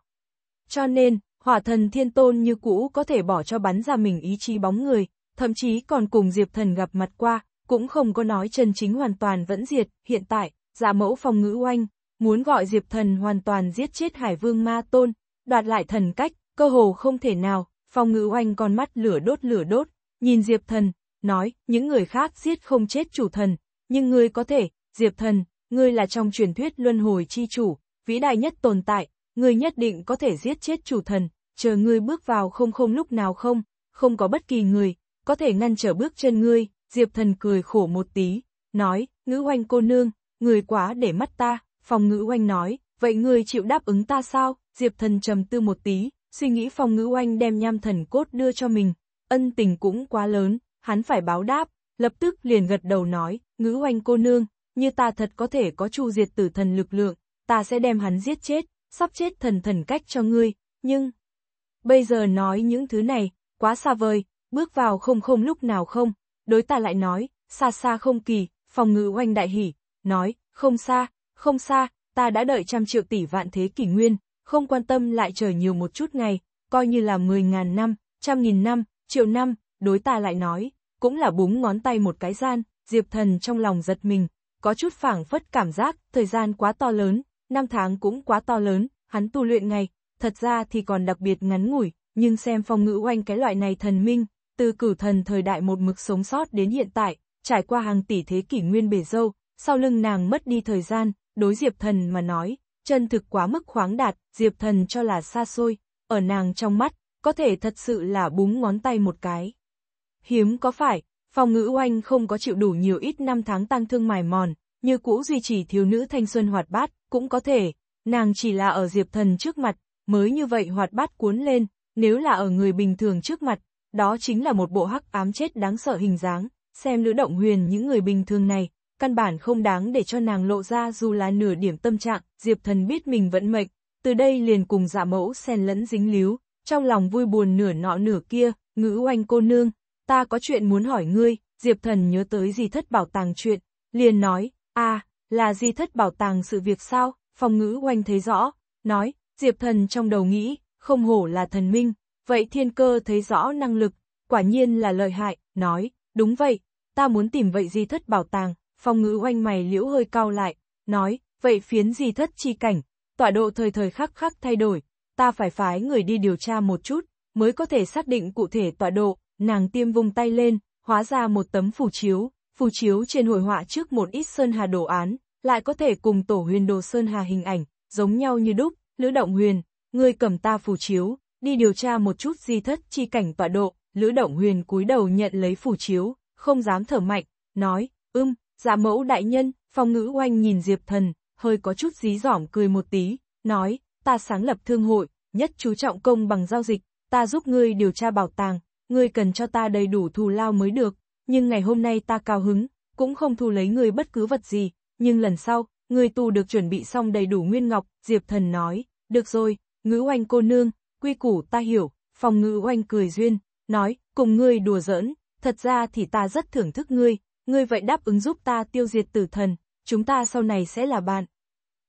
Cho nên, hỏa thần thiên tôn như cũ có thể bỏ cho bắn ra mình ý chí bóng người, thậm chí còn cùng Diệp thần gặp mặt qua, cũng không có nói chân chính hoàn toàn vẫn diệt, hiện tại, giả mẫu phòng ngữ oanh, muốn gọi Diệp thần hoàn toàn giết chết hải vương ma tôn, đoạt lại thần cách, cơ hồ không thể nào, phòng ngữ oanh con mắt lửa đốt lửa đốt, nhìn Diệp thần, nói, những người khác giết không chết chủ thần, nhưng ngươi có thể, diệp thần, ngươi là trong truyền thuyết luân hồi chi chủ, vĩ đại nhất tồn tại, ngươi nhất định có thể giết chết chủ thần, chờ ngươi bước vào không không lúc nào không, không có bất kỳ người, có thể ngăn trở bước chân ngươi, diệp thần cười khổ một tí, nói, ngữ hoanh cô nương, người quá để mắt ta, phòng ngữ hoanh nói, vậy ngươi chịu đáp ứng ta sao, diệp thần trầm tư một tí, suy nghĩ phòng ngữ hoanh đem nham thần cốt đưa cho mình, ân tình cũng quá lớn, hắn phải báo đáp, lập tức liền gật đầu nói, ngữ hoành cô nương, như ta thật có thể có chu diệt tử thần lực lượng, ta sẽ đem hắn giết chết, sắp chết thần thần cách cho ngươi, nhưng... Bây giờ nói những thứ này, quá xa vời, bước vào không không lúc nào không, đối ta lại nói, xa xa không kỳ, phòng ngữ hoành đại hỉ, nói, không xa, không xa, ta đã đợi trăm triệu tỷ vạn thế kỷ nguyên, không quan tâm lại trời nhiều một chút ngày, coi như là mười ngàn năm, trăm nghìn năm, triệu năm, đối ta lại nói, cũng là búng ngón tay một cái gian, Diệp Thần trong lòng giật mình, có chút phảng phất cảm giác, thời gian quá to lớn, năm tháng cũng quá to lớn, hắn tu luyện ngày, thật ra thì còn đặc biệt ngắn ngủi, nhưng xem phong ngữ oanh cái loại này thần minh, từ cửu thần thời đại một mực sống sót đến hiện tại, trải qua hàng tỷ thế kỷ nguyên bể dâu, sau lưng nàng mất đi thời gian, đối Diệp Thần mà nói, chân thực quá mức khoáng đạt, Diệp Thần cho là xa xôi, ở nàng trong mắt, có thể thật sự là búng ngón tay một cái hiếm có phải, phòng ngữ oanh không có chịu đủ nhiều ít năm tháng tăng thương mài mòn, như cũ duy trì thiếu nữ thanh xuân hoạt bát, cũng có thể, nàng chỉ là ở diệp thần trước mặt, mới như vậy hoạt bát cuốn lên, nếu là ở người bình thường trước mặt, đó chính là một bộ hắc ám chết đáng sợ hình dáng, xem nữ động huyền những người bình thường này, căn bản không đáng để cho nàng lộ ra dù là nửa điểm tâm trạng, diệp thần biết mình vẫn mệnh, từ đây liền cùng dạ mẫu xen lẫn dính líu, trong lòng vui buồn nửa nọ nửa kia, ngữ oanh cô nương, ta có chuyện muốn hỏi ngươi, Diệp Thần nhớ tới di thất bảo tàng chuyện, liền nói, a à, là di thất bảo tàng sự việc sao, phòng ngữ oanh thấy rõ, nói, Diệp Thần trong đầu nghĩ, không hổ là thần minh, vậy thiên cơ thấy rõ năng lực, quả nhiên là lợi hại, nói, đúng vậy, ta muốn tìm vậy di thất bảo tàng, phòng ngữ oanh mày liễu hơi cao lại, nói, vậy phiến di thất chi cảnh, tọa độ thời thời khắc khắc thay đổi, ta phải phái người đi điều tra một chút, mới có thể xác định cụ thể tọa độ, nàng tiêm vung tay lên, hóa ra một tấm phù chiếu, phù chiếu trên hội họa trước một ít sơn hà đồ án, lại có thể cùng tổ huyền đồ sơn hà hình ảnh, giống nhau như đúc, lữ động huyền, người cầm ta phù chiếu, đi điều tra một chút di thất chi cảnh tọa độ, lữ động huyền cúi đầu nhận lấy phù chiếu, không dám thở mạnh, nói, ưm, dạ mẫu đại nhân, phong ngữ oanh nhìn diệp thần, hơi có chút dí dỏm cười một tí, nói, ta sáng lập thương hội, nhất chú trọng công bằng giao dịch, ta giúp ngươi điều tra bảo tàng, ngươi cần cho ta đầy đủ thù lao mới được, nhưng ngày hôm nay ta cao hứng, cũng không thu lấy ngươi bất cứ vật gì, nhưng lần sau, ngươi tu được chuẩn bị xong đầy đủ nguyên ngọc, Diệp Thần nói, được rồi, ngữ oanh cô nương, quy củ ta hiểu, phòng ngữ oanh cười duyên, nói, cùng ngươi đùa giỡn, thật ra thì ta rất thưởng thức ngươi, ngươi vậy đáp ứng giúp ta tiêu diệt tử thần, chúng ta sau này sẽ là bạn.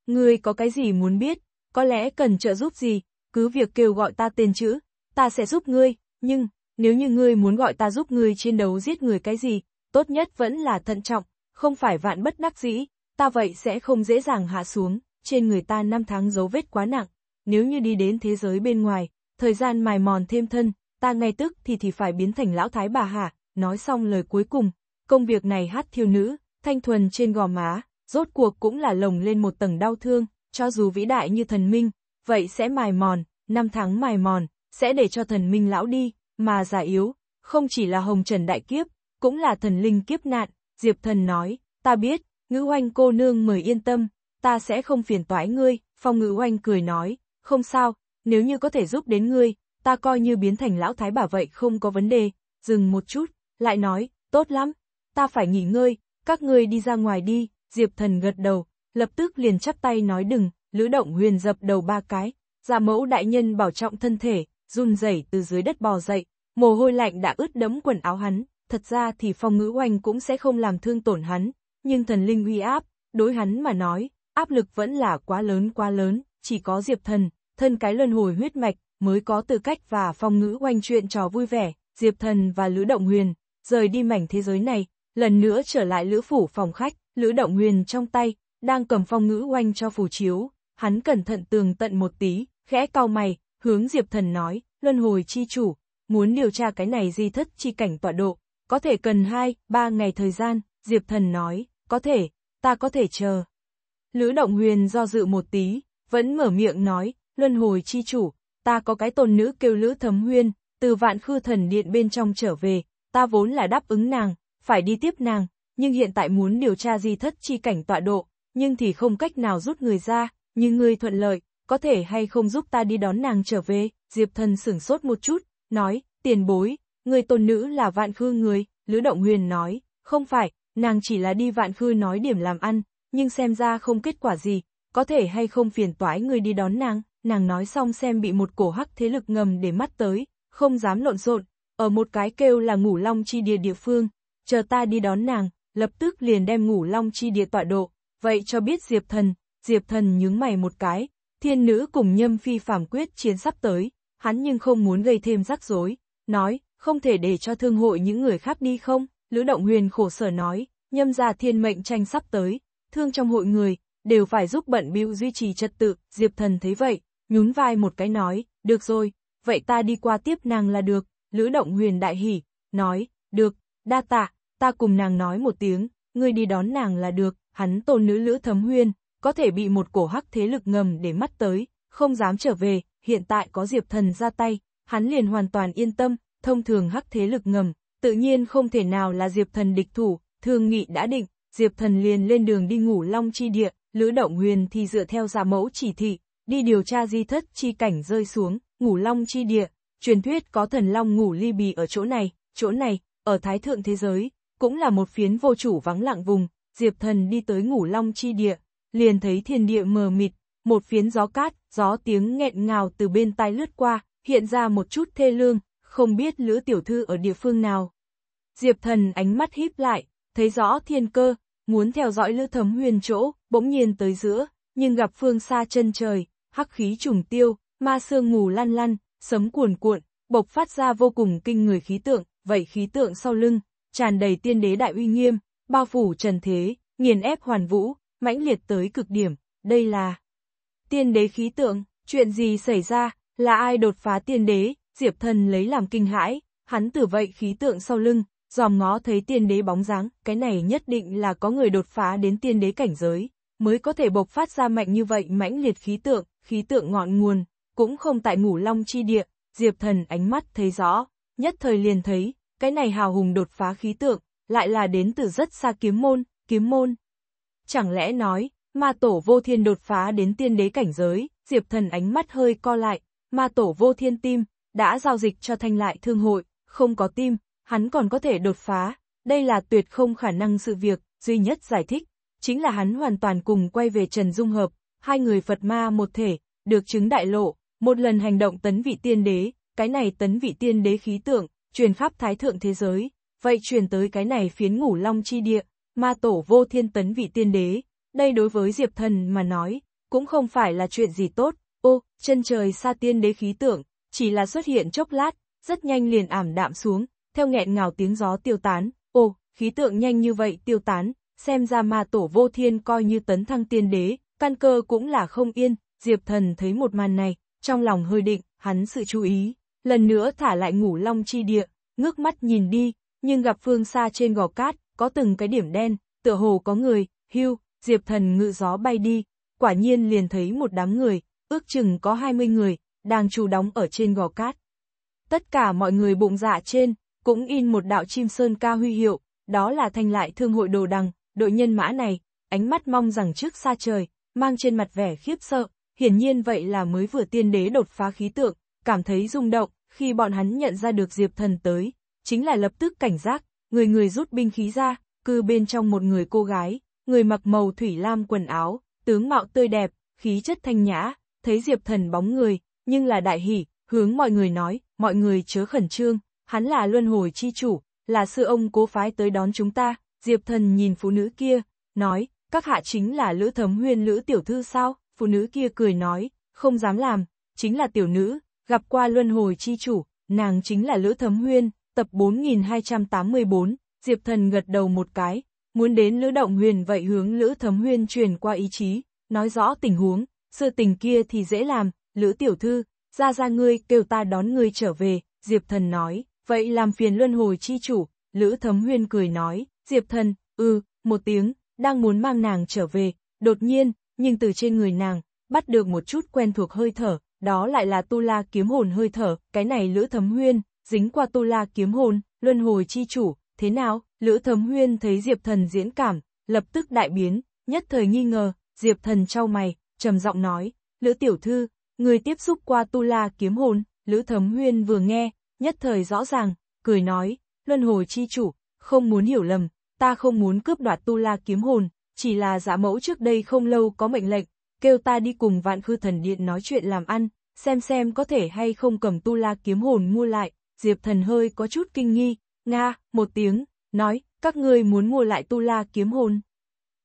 Ngươi có cái gì muốn biết, có lẽ cần trợ giúp gì, cứ việc kêu gọi ta tên chữ, ta sẽ giúp ngươi, nhưng, nếu như ngươi muốn gọi ta giúp ngươi chiến đấu giết người cái gì, tốt nhất vẫn là thận trọng, không phải vạn bất đắc dĩ, ta vậy sẽ không dễ dàng hạ xuống, trên người ta năm tháng dấu vết quá nặng, nếu như đi đến thế giới bên ngoài, thời gian mài mòn thêm thân, ta ngay tức thì thì phải biến thành lão thái bà hả, nói xong lời cuối cùng, công việc này hát thiêu nữ, thanh thuần trên gò má, rốt cuộc cũng là lồng lên một tầng đau thương, cho dù vĩ đại như thần minh, vậy sẽ mài mòn, năm tháng mài mòn, sẽ để cho thần minh lão đi, mà già yếu, không chỉ là hồng trần đại kiếp, cũng là thần linh kiếp nạn, Diệp Thần nói, ta biết, ngữ hoanh cô nương mời yên tâm, ta sẽ không phiền toái ngươi, phong ngữ hoanh cười nói, không sao, nếu như có thể giúp đến ngươi, ta coi như biến thành lão thái bà vậy không có vấn đề, dừng một chút, lại nói, tốt lắm, ta phải nghỉ ngơi, các ngươi đi ra ngoài đi, Diệp Thần gật đầu, lập tức liền chắp tay nói đừng, Lữ Động Huyền dập đầu ba cái, gia dạ mẫu đại nhân bảo trọng thân thể, run rẩy từ dưới đất bò dậy, mồ hôi lạnh đã ướt đẫm quần áo hắn, thật ra thì phong ngữ oanh cũng sẽ không làm thương tổn hắn, nhưng thần linh uy áp, đối hắn mà nói, áp lực vẫn là quá lớn quá lớn, chỉ có diệp thần, thân cái luân hồi huyết mạch, mới có tư cách và phong ngữ oanh chuyện trò vui vẻ, diệp thần và lữ động huyền, rời đi mảnh thế giới này, lần nữa trở lại lữ phủ phòng khách, lữ động huyền trong tay, đang cầm phong ngữ oanh cho phù chiếu, hắn cẩn thận tường tận một tí, khẽ cau mày, hướng Diệp Thần nói, luân hồi chi chủ, muốn điều tra cái này di thất chi cảnh tọa độ, có thể cần 2, 3 ngày thời gian, Diệp Thần nói, có thể, ta có thể chờ. Lữ Động Huyền do dự một tí, vẫn mở miệng nói, luân hồi chi chủ, ta có cái tôn nữ kêu Lữ Thấm Huyên, từ vạn khư thần điện bên trong trở về, ta vốn là đáp ứng nàng, phải đi tiếp nàng, nhưng hiện tại muốn điều tra di thất chi cảnh tọa độ, nhưng thì không cách nào rút người ra, nhưng ngươi thuận lợi, có thể hay không giúp ta đi đón nàng trở về, Diệp Thần sửng sốt một chút, nói, tiền bối, người tôn nữ là vạn khư người, Lữ Động Huyền nói, không phải, nàng chỉ là đi vạn khư nói điểm làm ăn, nhưng xem ra không kết quả gì, có thể hay không phiền toái người đi đón nàng, nàng nói xong xem bị một cổ hắc thế lực ngầm để mắt tới, không dám lộn rộn, ở một cái kêu là ngủ long chi địa địa phương, chờ ta đi đón nàng, lập tức liền đem ngủ long chi địa tọa độ, vậy cho biết Diệp Thần, Diệp Thần nhướng mày một cái, Thiên nữ cùng nhâm phi phàm quyết chiến sắp tới, hắn nhưng không muốn gây thêm rắc rối, nói, không thể để cho thương hội những người khác đi không, Lữ Động Huyền khổ sở nói, nhâm ra thiên mệnh tranh sắp tới, thương trong hội người, đều phải giúp bận bịu duy trì trật tự, Diệp Thần thấy vậy, nhún vai một cái nói, được rồi, vậy ta đi qua tiếp nàng là được, Lữ Động Huyền đại hỉ, nói, được, đa tạ, ta cùng nàng nói một tiếng, ngươi đi đón nàng là được, hắn tôn nữ Lữ Thấm Huyên, có thể bị một cổ hắc thế lực ngầm để mắt tới, không dám trở về, hiện tại có Diệp Thần ra tay, hắn liền hoàn toàn yên tâm, thông thường hắc thế lực ngầm, tự nhiên không thể nào là Diệp Thần địch thủ, thương nghị đã định, Diệp Thần liền lên đường đi ngủ Long Chi Địa, Lữ Động Huyền thì dựa theo giả mẫu chỉ thị, đi điều tra di thất chi cảnh rơi xuống, ngủ Long Chi Địa, truyền thuyết có thần Long ngủ ly bì ở chỗ này, chỗ này, ở Thái Thượng Thế Giới, cũng là một phiến vô chủ vắng lặng vùng, Diệp Thần đi tới ngủ Long Chi Địa, liền thấy thiên địa mờ mịt, một phiến gió cát, gió tiếng nghẹn ngào từ bên tai lướt qua, hiện ra một chút thê lương, không biết lữ tiểu thư ở địa phương nào. Diệp thần ánh mắt híp lại, thấy rõ thiên cơ, muốn theo dõi lữ thấm huyền chỗ, bỗng nhiên tới giữa, nhưng gặp phương xa chân trời, hắc khí trùng tiêu, ma sương ngủ lăn lăn, sấm cuồn cuộn, bộc phát ra vô cùng kinh người khí tượng, vậy khí tượng sau lưng, tràn đầy tiên đế đại uy nghiêm, bao phủ trần thế, nghiền ép hoàn vũ, mãnh liệt tới cực điểm, đây là tiên đế khí tượng, chuyện gì xảy ra, là ai đột phá tiên đế, Diệp Thần lấy làm kinh hãi, hắn từ vậy khí tượng sau lưng, dòm ngó thấy tiên đế bóng dáng, cái này nhất định là có người đột phá đến tiên đế cảnh giới, mới có thể bộc phát ra mạnh như vậy mãnh liệt khí tượng, khí tượng ngọn nguồn, cũng không tại ngủ long chi địa, Diệp Thần ánh mắt thấy rõ, nhất thời liền thấy, cái này hào hùng đột phá khí tượng, lại là đến từ rất xa kiếm môn, kiếm môn, Chẳng lẽ nói, ma tổ vô thiên đột phá đến tiên đế cảnh giới, diệp thần ánh mắt hơi co lại, ma tổ vô thiên tim, đã giao dịch cho thanh lại thương hội, không có tim, hắn còn có thể đột phá, đây là tuyệt không khả năng sự việc, duy nhất giải thích, chính là hắn hoàn toàn cùng quay về Trần Dung Hợp, hai người Phật ma một thể, được chứng đại lộ, một lần hành động tấn vị tiên đế, cái này tấn vị tiên đế khí tượng, truyền khắp thái thượng thế giới, vậy truyền tới cái này phiến ngủ long chi địa, ma tổ vô thiên tấn vị tiên đế, đây đối với Diệp Thần mà nói, cũng không phải là chuyện gì tốt, ô, chân trời xa tiên đế khí tượng, chỉ là xuất hiện chốc lát, rất nhanh liền ảm đạm xuống, theo nghẹn ngào tiếng gió tiêu tán, ô, khí tượng nhanh như vậy tiêu tán, xem ra ma tổ vô thiên coi như tấn thăng tiên đế, căn cơ cũng là không yên, Diệp Thần thấy một màn này, trong lòng hơi định, hắn sự chú ý, lần nữa thả lại ngủ long chi địa, ngước mắt nhìn đi, nhưng gặp phương xa trên gò cát, có từng cái điểm đen, tựa hồ có người, hưu, diệp thần ngự gió bay đi, quả nhiên liền thấy một đám người, ước chừng có 20 người, đang trù đóng ở trên gò cát. Tất cả mọi người bụng dạ trên, cũng in một đạo chim sơn ca huy hiệu, đó là thanh lại thương hội đồ đằng, đội nhân mã này, ánh mắt mong rằng trước xa trời, mang trên mặt vẻ khiếp sợ, hiển nhiên vậy là mới vừa tiên đế đột phá khí tượng, cảm thấy rung động, khi bọn hắn nhận ra được Diệp Thần tới, chính là lập tức cảnh giác, người người rút binh khí ra, cư bên trong một người cô gái, người mặc màu thủy lam quần áo, tướng mạo tươi đẹp, khí chất thanh nhã, thấy Diệp Thần bóng người, nhưng là đại hỉ, hướng mọi người nói, mọi người chớ khẩn trương, hắn là luân hồi chi chủ, là sư ông cố phái tới đón chúng ta, Diệp Thần nhìn phụ nữ kia, nói, các hạ chính là Lữ Thấm Huyên Lữ Tiểu Thư sao, phụ nữ kia cười nói, không dám làm, chính là tiểu nữ, gặp qua luân hồi chi chủ, nàng chính là Lữ Thấm Huyên, tập 4284, Diệp Thần gật đầu một cái, muốn đến Lữ Động Huyền vậy hướng Lữ Thấm Huyên truyền qua ý chí, nói rõ tình huống, sự tình kia thì dễ làm, Lữ Tiểu Thư, ra ra ngươi kêu ta đón ngươi trở về, Diệp Thần nói, vậy làm phiền luân hồi chi chủ, Lữ Thấm Huyên cười nói, Diệp Thần, ừ, một tiếng, đang muốn mang nàng trở về, đột nhiên, nhưng từ trên người nàng, bắt được một chút quen thuộc hơi thở, đó lại là tu la kiếm hồn hơi thở, cái này Lữ Thấm Huyên, dính qua tu la kiếm hồn, luân hồi chi chủ, thế nào, Lữ Thấm Huyên thấy Diệp Thần diễn cảm, lập tức đại biến, nhất thời nghi ngờ, Diệp Thần trao mày, trầm giọng nói, Lữ Tiểu Thư, người tiếp xúc qua tu la kiếm hồn, Lữ Thấm Huyên vừa nghe, nhất thời rõ ràng, cười nói, luân hồi chi chủ, không muốn hiểu lầm, ta không muốn cướp đoạt tu la kiếm hồn, chỉ là giả mẫu trước đây không lâu có mệnh lệnh, kêu ta đi cùng vạn khư thần điện nói chuyện làm ăn, xem xem có thể hay không cầm tu la kiếm hồn mua lại, Diệp Thần hơi có chút kinh nghi, nga, một tiếng, nói, các ngươi muốn mua lại tu la kiếm hồn.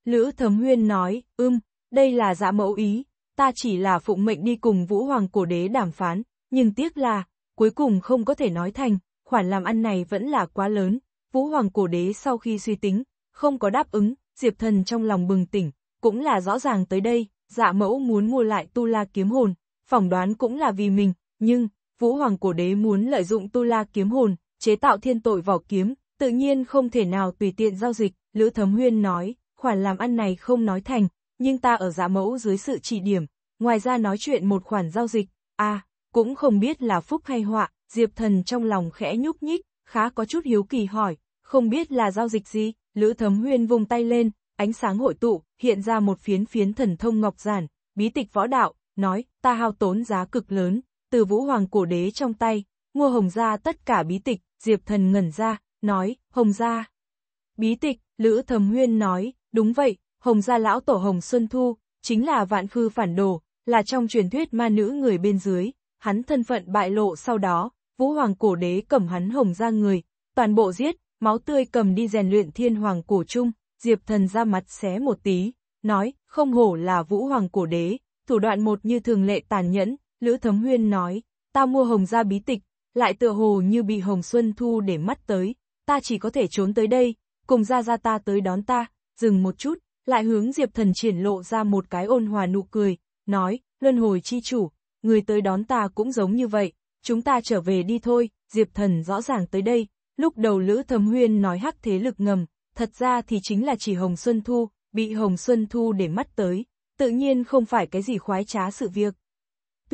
Lữ Thấm Huyên nói, ưm, đây là dạ mẫu ý, ta chỉ là phụng mệnh đi cùng Vũ Hoàng cổ đế đàm phán, nhưng tiếc là, cuối cùng không có thể nói thành, khoản làm ăn này vẫn là quá lớn, Vũ Hoàng cổ đế sau khi suy tính, không có đáp ứng, Diệp Thần trong lòng bừng tỉnh, cũng là rõ ràng tới đây, dạ mẫu muốn mua lại tu la kiếm hồn, phỏng đoán cũng là vì mình, nhưng, Vũ Hoàng cổ đế muốn lợi dụng tu la kiếm hồn, chế tạo thiên tội vỏ kiếm, tự nhiên không thể nào tùy tiện giao dịch, Lữ Thấm Huyên nói, khoản làm ăn này không nói thành, nhưng ta ở giả dạ mẫu dưới sự chỉ điểm, ngoài ra nói chuyện một khoản giao dịch, a cũng không biết là phúc hay họa, Diệp Thần trong lòng khẽ nhúc nhích, khá có chút hiếu kỳ hỏi, không biết là giao dịch gì, Lữ Thấm Huyên vùng tay lên, ánh sáng hội tụ, hiện ra một phiến phiến thần thông ngọc giản, bí tịch võ đạo, nói, ta hao tốn giá cực lớn, từ vũ hoàng cổ đế trong tay, ngô hồng gia tất cả bí tịch, diệp thần ngẩn ra, nói, hồng gia Bí tịch, Lữ Thầm Huyên nói, đúng vậy, hồng gia lão tổ hồng Xuân Thu, chính là vạn khư phản đồ, là trong truyền thuyết ma nữ người bên dưới, hắn thân phận bại lộ sau đó, vũ hoàng cổ đế cầm hắn hồng gia người, toàn bộ giết, máu tươi cầm đi rèn luyện thiên hoàng cổ trung, diệp thần ra mặt xé một tí, nói, không hổ là vũ hoàng cổ đế, thủ đoạn một như thường lệ tàn nhẫn, Lữ Thấm Huyên nói, ta mua hồng gia bí tịch, lại tựa hồ như bị Hồng Xuân Thu để mắt tới, ta chỉ có thể trốn tới đây, cùng ra ra ta tới đón ta, dừng một chút, lại hướng Diệp Thần triển lộ ra một cái ôn hòa nụ cười, nói, luân hồi chi chủ, người tới đón ta cũng giống như vậy, chúng ta trở về đi thôi, Diệp Thần rõ ràng tới đây, lúc đầu Lữ Thấm Huyên nói hắc thế lực ngầm, thật ra thì chính là chỉ Hồng Xuân Thu, bị Hồng Xuân Thu để mắt tới, tự nhiên không phải cái gì khoái trá sự việc.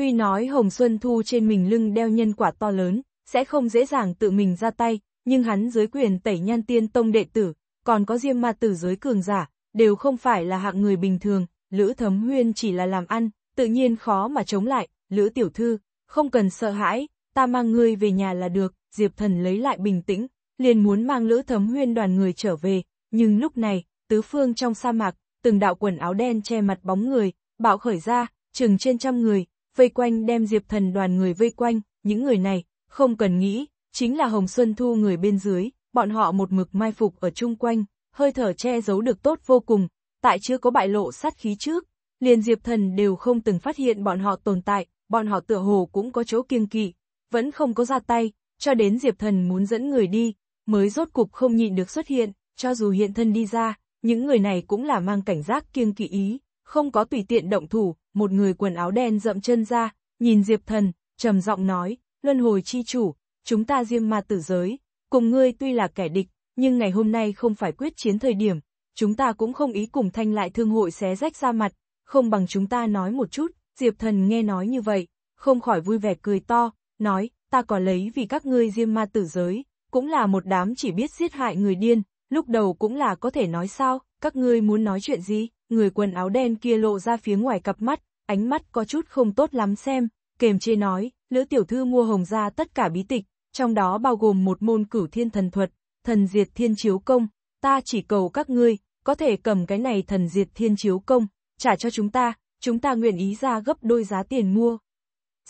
Tuy nói Hồng Xuân Thu trên mình lưng đeo nhân quả to lớn, sẽ không dễ dàng tự mình ra tay, nhưng hắn dưới quyền tẩy nhan tiên tông đệ tử, còn có diêm ma tử giới cường giả, đều không phải là hạng người bình thường, Lữ Thấm Huyên chỉ là làm ăn, tự nhiên khó mà chống lại, Lữ Tiểu Thư, không cần sợ hãi, ta mang ngươi về nhà là được, Diệp Thần lấy lại bình tĩnh, liền muốn mang Lữ Thấm Huyên đoàn người trở về, nhưng lúc này, tứ phương trong sa mạc, từng đạo quần áo đen che mặt bóng người, bạo khởi ra, chừng trên trăm người, vây quanh đem Diệp Thần đoàn người vây quanh, những người này, không cần nghĩ, chính là Hồng Xuân Thu người bên dưới, bọn họ một mực mai phục ở chung quanh, hơi thở che giấu được tốt vô cùng, tại chưa có bại lộ sát khí trước, liền Diệp Thần đều không từng phát hiện bọn họ tồn tại, bọn họ tựa hồ cũng có chỗ kiêng kỵ, vẫn không có ra tay, cho đến Diệp Thần muốn dẫn người đi, mới rốt cục không nhịn được xuất hiện, cho dù hiện thân đi ra, những người này cũng là mang cảnh giác kiêng kỵ ý, không có tùy tiện động thủ, một người quần áo đen rậm chân ra, nhìn Diệp Thần, trầm giọng nói, luân hồi chi chủ, chúng ta diêm ma tử giới, cùng ngươi tuy là kẻ địch, nhưng ngày hôm nay không phải quyết chiến thời điểm, chúng ta cũng không ý cùng thanh lại thương hội xé rách ra mặt, không bằng chúng ta nói một chút, Diệp Thần nghe nói như vậy, không khỏi vui vẻ cười to, nói, ta có lấy vì các ngươi diêm ma tử giới, cũng là một đám chỉ biết giết hại người điên, lúc đầu cũng là có thể nói sao, các ngươi muốn nói chuyện gì? người quần áo đen kia lộ ra phía ngoài cặp mắt, ánh mắt có chút không tốt lắm xem, kềm chê nói, lữ tiểu thư mua hồng ra tất cả bí tịch, trong đó bao gồm một môn cửu thiên thần thuật, thần diệt thiên chiếu công, ta chỉ cầu các ngươi, có thể cầm cái này thần diệt thiên chiếu công, trả cho chúng ta, chúng ta nguyện ý ra gấp đôi giá tiền mua.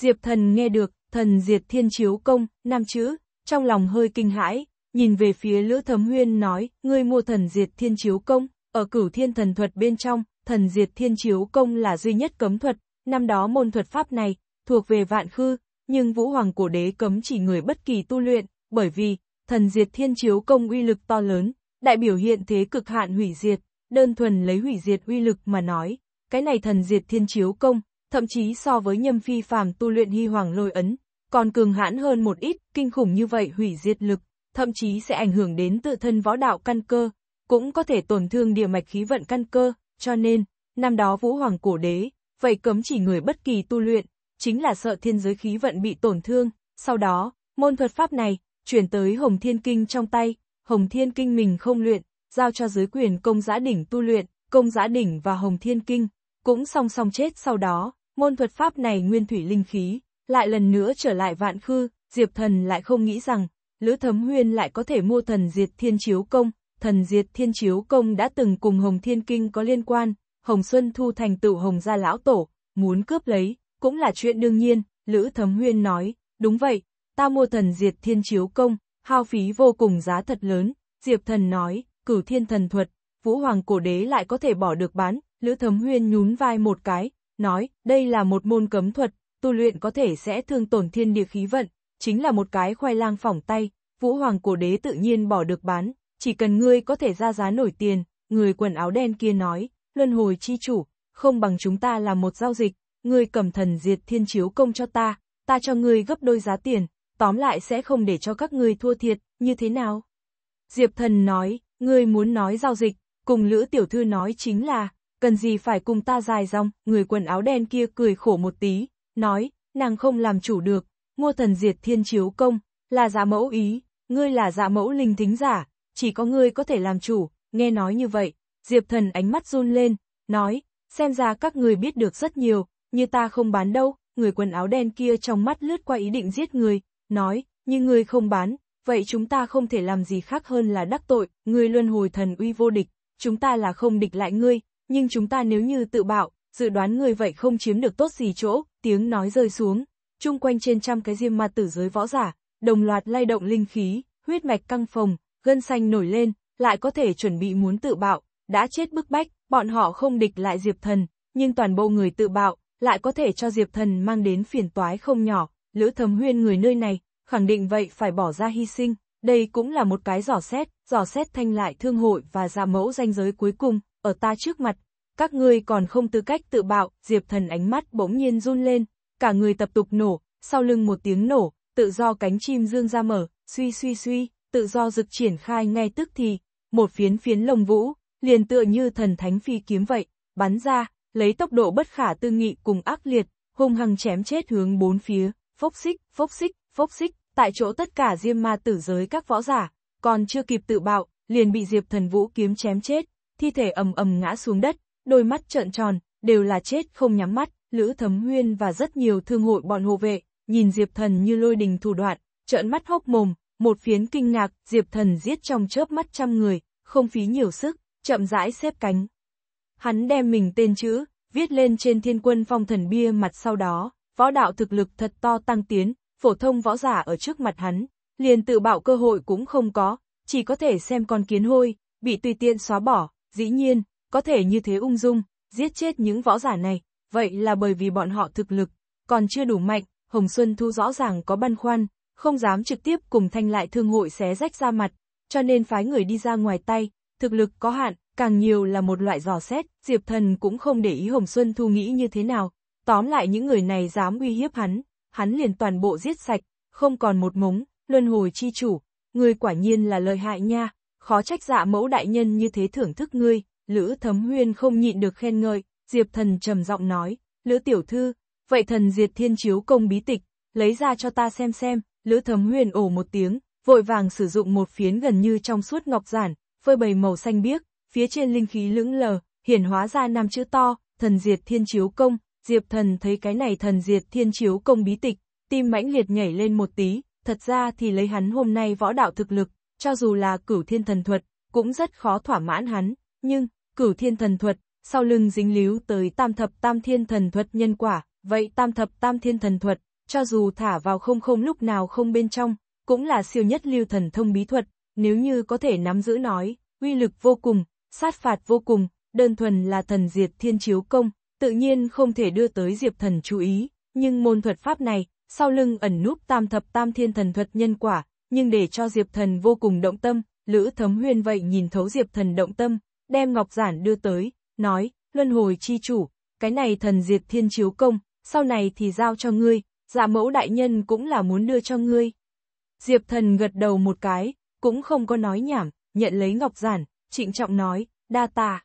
Diệp thần nghe được, thần diệt thiên chiếu công, nam chữ, trong lòng hơi kinh hãi, nhìn về phía lữ thấm huyên nói, ngươi mua thần diệt thiên chiếu công. Ở cửu thiên thần thuật bên trong, thần diệt thiên chiếu công là duy nhất cấm thuật, năm đó môn thuật pháp này, thuộc về vạn khư, nhưng vũ hoàng cổ đế cấm chỉ người bất kỳ tu luyện, bởi vì, thần diệt thiên chiếu công uy lực to lớn, đại biểu hiện thế cực hạn hủy diệt, đơn thuần lấy hủy diệt uy lực mà nói, cái này thần diệt thiên chiếu công, thậm chí so với nhâm phi phàm tu luyện hy hoàng lôi ấn, còn cường hãn hơn một ít, kinh khủng như vậy hủy diệt lực, thậm chí sẽ ảnh hưởng đến tự thân võ đạo căn cơ, cũng có thể tổn thương địa mạch khí vận căn cơ, cho nên, năm đó Vũ Hoàng cổ đế, vậy cấm chỉ người bất kỳ tu luyện, chính là sợ thiên giới khí vận bị tổn thương, sau đó, môn thuật pháp này, chuyển tới Hồng Thiên Kinh trong tay, Hồng Thiên Kinh mình không luyện, giao cho dưới quyền công giã đỉnh tu luyện, công giã đỉnh và Hồng Thiên Kinh, cũng song song chết sau đó, môn thuật pháp này nguyên thủy linh khí, lại lần nữa trở lại vạn khư, Diệp Thần lại không nghĩ rằng, Lữ Thấm Huyên lại có thể mua thần diệt thiên chiếu công, thần diệt thiên chiếu công đã từng cùng Hồng Thiên Kinh có liên quan, Hồng Xuân Thu thành tựu Hồng gia lão tổ, muốn cướp lấy, cũng là chuyện đương nhiên, Lữ Thấm Huyên nói, đúng vậy, ta mua thần diệt thiên chiếu công, hao phí vô cùng giá thật lớn, Diệp Thần nói, cửu thiên thần thuật, Vũ Hoàng cổ đế lại có thể bỏ được bán, Lữ Thấm Huyên nhún vai một cái, nói, đây là một môn cấm thuật, tu luyện có thể sẽ thương tổn thiên địa khí vận, chính là một cái khoai lang phỏng tay, Vũ Hoàng cổ đế tự nhiên bỏ được bán, chỉ cần ngươi có thể ra giá nổi tiền, người quần áo đen kia nói, luân hồi chi chủ, không bằng chúng ta là một giao dịch, ngươi cầm thần diệt thiên chiếu công cho ta, ta cho ngươi gấp đôi giá tiền, tóm lại sẽ không để cho các ngươi thua thiệt, như thế nào? Diệp thần nói, ngươi muốn nói giao dịch, cùng lữ tiểu thư nói chính là, cần gì phải cùng ta dài dòng, người quần áo đen kia cười khổ một tí, nói, nàng không làm chủ được, mua thần diệt thiên chiếu công, là giả mẫu ý, ngươi là giả mẫu linh thính giả, chỉ có ngươi có thể làm chủ, nghe nói như vậy, Diệp Thần ánh mắt run lên, nói, xem ra các người biết được rất nhiều, như ta không bán đâu, người quần áo đen kia trong mắt lướt qua ý định giết người, nói, như người không bán, vậy chúng ta không thể làm gì khác hơn là đắc tội, ngươi luân hồi thần uy vô địch, chúng ta là không địch lại ngươi, nhưng chúng ta nếu như tự bạo, dự đoán ngươi vậy không chiếm được tốt gì chỗ, tiếng nói rơi xuống, chung quanh trên trăm cái diêm ma tử giới võ giả, đồng loạt lay động linh khí, huyết mạch căng phồng, gân xanh nổi lên, lại có thể chuẩn bị muốn tự bạo, đã chết bức bách, bọn họ không địch lại Diệp Thần, nhưng toàn bộ người tự bạo, lại có thể cho Diệp Thần mang đến phiền toái không nhỏ, Lữ Thầm Huyên người nơi này, khẳng định vậy phải bỏ ra hy sinh, đây cũng là một cái giỏ xét, giỏ xét thanh lại thương hội và ra mẫu danh giới cuối cùng, ở ta trước mặt, các ngươi còn không tư cách tự bạo, Diệp Thần ánh mắt bỗng nhiên run lên, cả người tập tục nổ, sau lưng một tiếng nổ, tự do cánh chim dương ra mở, suy suy suy, tự do rực triển khai ngay tức thì, một phiến phiến lồng vũ, liền tựa như thần thánh phi kiếm vậy, bắn ra, lấy tốc độ bất khả tư nghị cùng ác liệt, hung hăng chém chết hướng bốn phía, phốc xích, phốc xích, phốc xích, tại chỗ tất cả diêm ma tử giới các võ giả, còn chưa kịp tự bạo, liền bị Diệp Thần Vũ kiếm chém chết, thi thể ầm ầm ngã xuống đất, đôi mắt trợn tròn, đều là chết không nhắm mắt, Lữ Thấm Huyên và rất nhiều thương hội bọn hộ vệ, nhìn Diệp Thần như lôi đình thủ đoạn, trợn mắt hốc mồm, một phiến kinh ngạc, Diệp Thần giết trong chớp mắt trăm người, không phí nhiều sức, chậm rãi xếp cánh. Hắn đem mình tên chữ, viết lên trên thiên quân phong thần bia mặt sau đó, võ đạo thực lực thật to tăng tiến, phổ thông võ giả ở trước mặt hắn, liền tự bạo cơ hội cũng không có, chỉ có thể xem con kiến hôi, bị tùy tiện xóa bỏ, dĩ nhiên, có thể như thế ung dung, giết chết những võ giả này, vậy là bởi vì bọn họ thực lực, còn chưa đủ mạnh, Hồng Xuân Thu rõ ràng có băn khoăn, không dám trực tiếp cùng thanh lại thương hội xé rách ra mặt, cho nên phái người đi ra ngoài tay, thực lực có hạn, càng nhiều là một loại dò xét, Diệp Thần cũng không để ý Hồng Xuân Thu nghĩ như thế nào, tóm lại những người này dám uy hiếp hắn, hắn liền toàn bộ giết sạch, không còn một mống, luân hồi chi chủ, người quả nhiên là lợi hại nha, khó trách dạ mẫu đại nhân như thế thưởng thức ngươi, Lữ Thấm Huyên không nhịn được khen ngợi, Diệp Thần trầm giọng nói, Lữ Tiểu Thư, vậy thần diệt thiên chiếu công bí tịch, lấy ra cho ta xem xem, Lữ thấm huyền ổ một tiếng, vội vàng sử dụng một phiến gần như trong suốt ngọc giản, phơi bày màu xanh biếc, phía trên linh khí lững lờ, hiển hóa ra năm chữ to, thần diệt thiên chiếu công, Diệp thần thấy cái này thần diệt thiên chiếu công bí tịch, tim mãnh liệt nhảy lên một tí, thật ra thì lấy hắn hôm nay võ đạo thực lực, cho dù là cửu thiên thần thuật, cũng rất khó thỏa mãn hắn, nhưng, cửu thiên thần thuật, sau lưng dính líu tới tam thập tam thiên thần thuật nhân quả, vậy tam thập tam thiên thần thuật, cho dù thả vào không không lúc nào không bên trong, cũng là siêu nhất lưu thần thông bí thuật, nếu như có thể nắm giữ nói, uy lực vô cùng, sát phạt vô cùng, đơn thuần là thần diệt thiên chiếu công, tự nhiên không thể đưa tới diệp thần chú ý, nhưng môn thuật pháp này, sau lưng ẩn núp tam thập tam thiên thần thuật nhân quả, nhưng để cho diệp thần vô cùng động tâm, lữ thấm huyên vậy nhìn thấu diệp thần động tâm, đem ngọc giản đưa tới, nói, luân hồi chi chủ, cái này thần diệt thiên chiếu công, sau này thì giao cho ngươi, giả mẫu đại nhân cũng là muốn đưa cho ngươi. Diệp thần gật đầu một cái, cũng không có nói nhảm, nhận lấy ngọc giản, trịnh trọng nói, đa ta.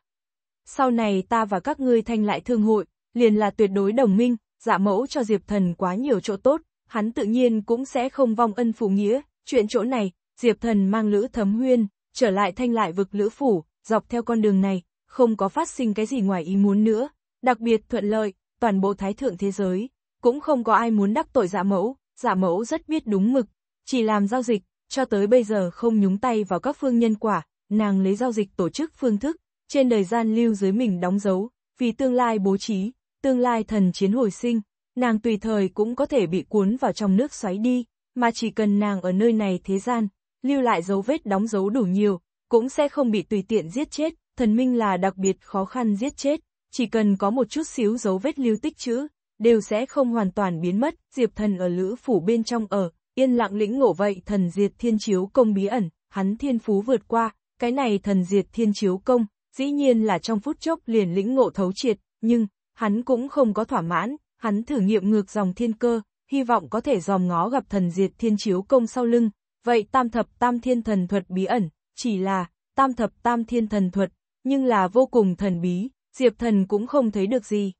Sau này ta và các ngươi thanh lại thương hội, liền là tuyệt đối đồng minh, giả dạ mẫu cho Diệp thần quá nhiều chỗ tốt, hắn tự nhiên cũng sẽ không vong ân phụ nghĩa, chuyện chỗ này, Diệp thần mang lữ thấm huyên, trở lại thanh lại vực lữ phủ, dọc theo con đường này, không có phát sinh cái gì ngoài ý muốn nữa, đặc biệt thuận lợi, toàn bộ thái thượng thế giới, cũng không có ai muốn đắc tội giả mẫu, giả mẫu rất biết đúng mực, chỉ làm giao dịch, cho tới bây giờ không nhúng tay vào các phương nhân quả, nàng lấy giao dịch tổ chức phương thức, trên đời gian lưu dưới mình đóng dấu, vì tương lai bố trí, tương lai thần chiến hồi sinh, nàng tùy thời cũng có thể bị cuốn vào trong nước xoáy đi, mà chỉ cần nàng ở nơi này thế gian, lưu lại dấu vết đóng dấu đủ nhiều, cũng sẽ không bị tùy tiện giết chết, thần minh là đặc biệt khó khăn giết chết, chỉ cần có một chút xíu dấu vết lưu tích chữ, đều sẽ không hoàn toàn biến mất, Diệp Thần ở lữ phủ bên trong ở, yên lặng lĩnh ngộ vậy thần diệt thiên chiếu công bí ẩn, hắn thiên phú vượt qua, cái này thần diệt thiên chiếu công, dĩ nhiên là trong phút chốc liền lĩnh ngộ thấu triệt, nhưng, hắn cũng không có thỏa mãn, hắn thử nghiệm ngược dòng thiên cơ, hy vọng có thể dòm ngó gặp thần diệt thiên chiếu công sau lưng, vậy tam thập tam thiên thần thuật bí ẩn, chỉ là, tam thập tam thiên thần thuật, nhưng là vô cùng thần bí, Diệp Thần cũng không thấy được gì.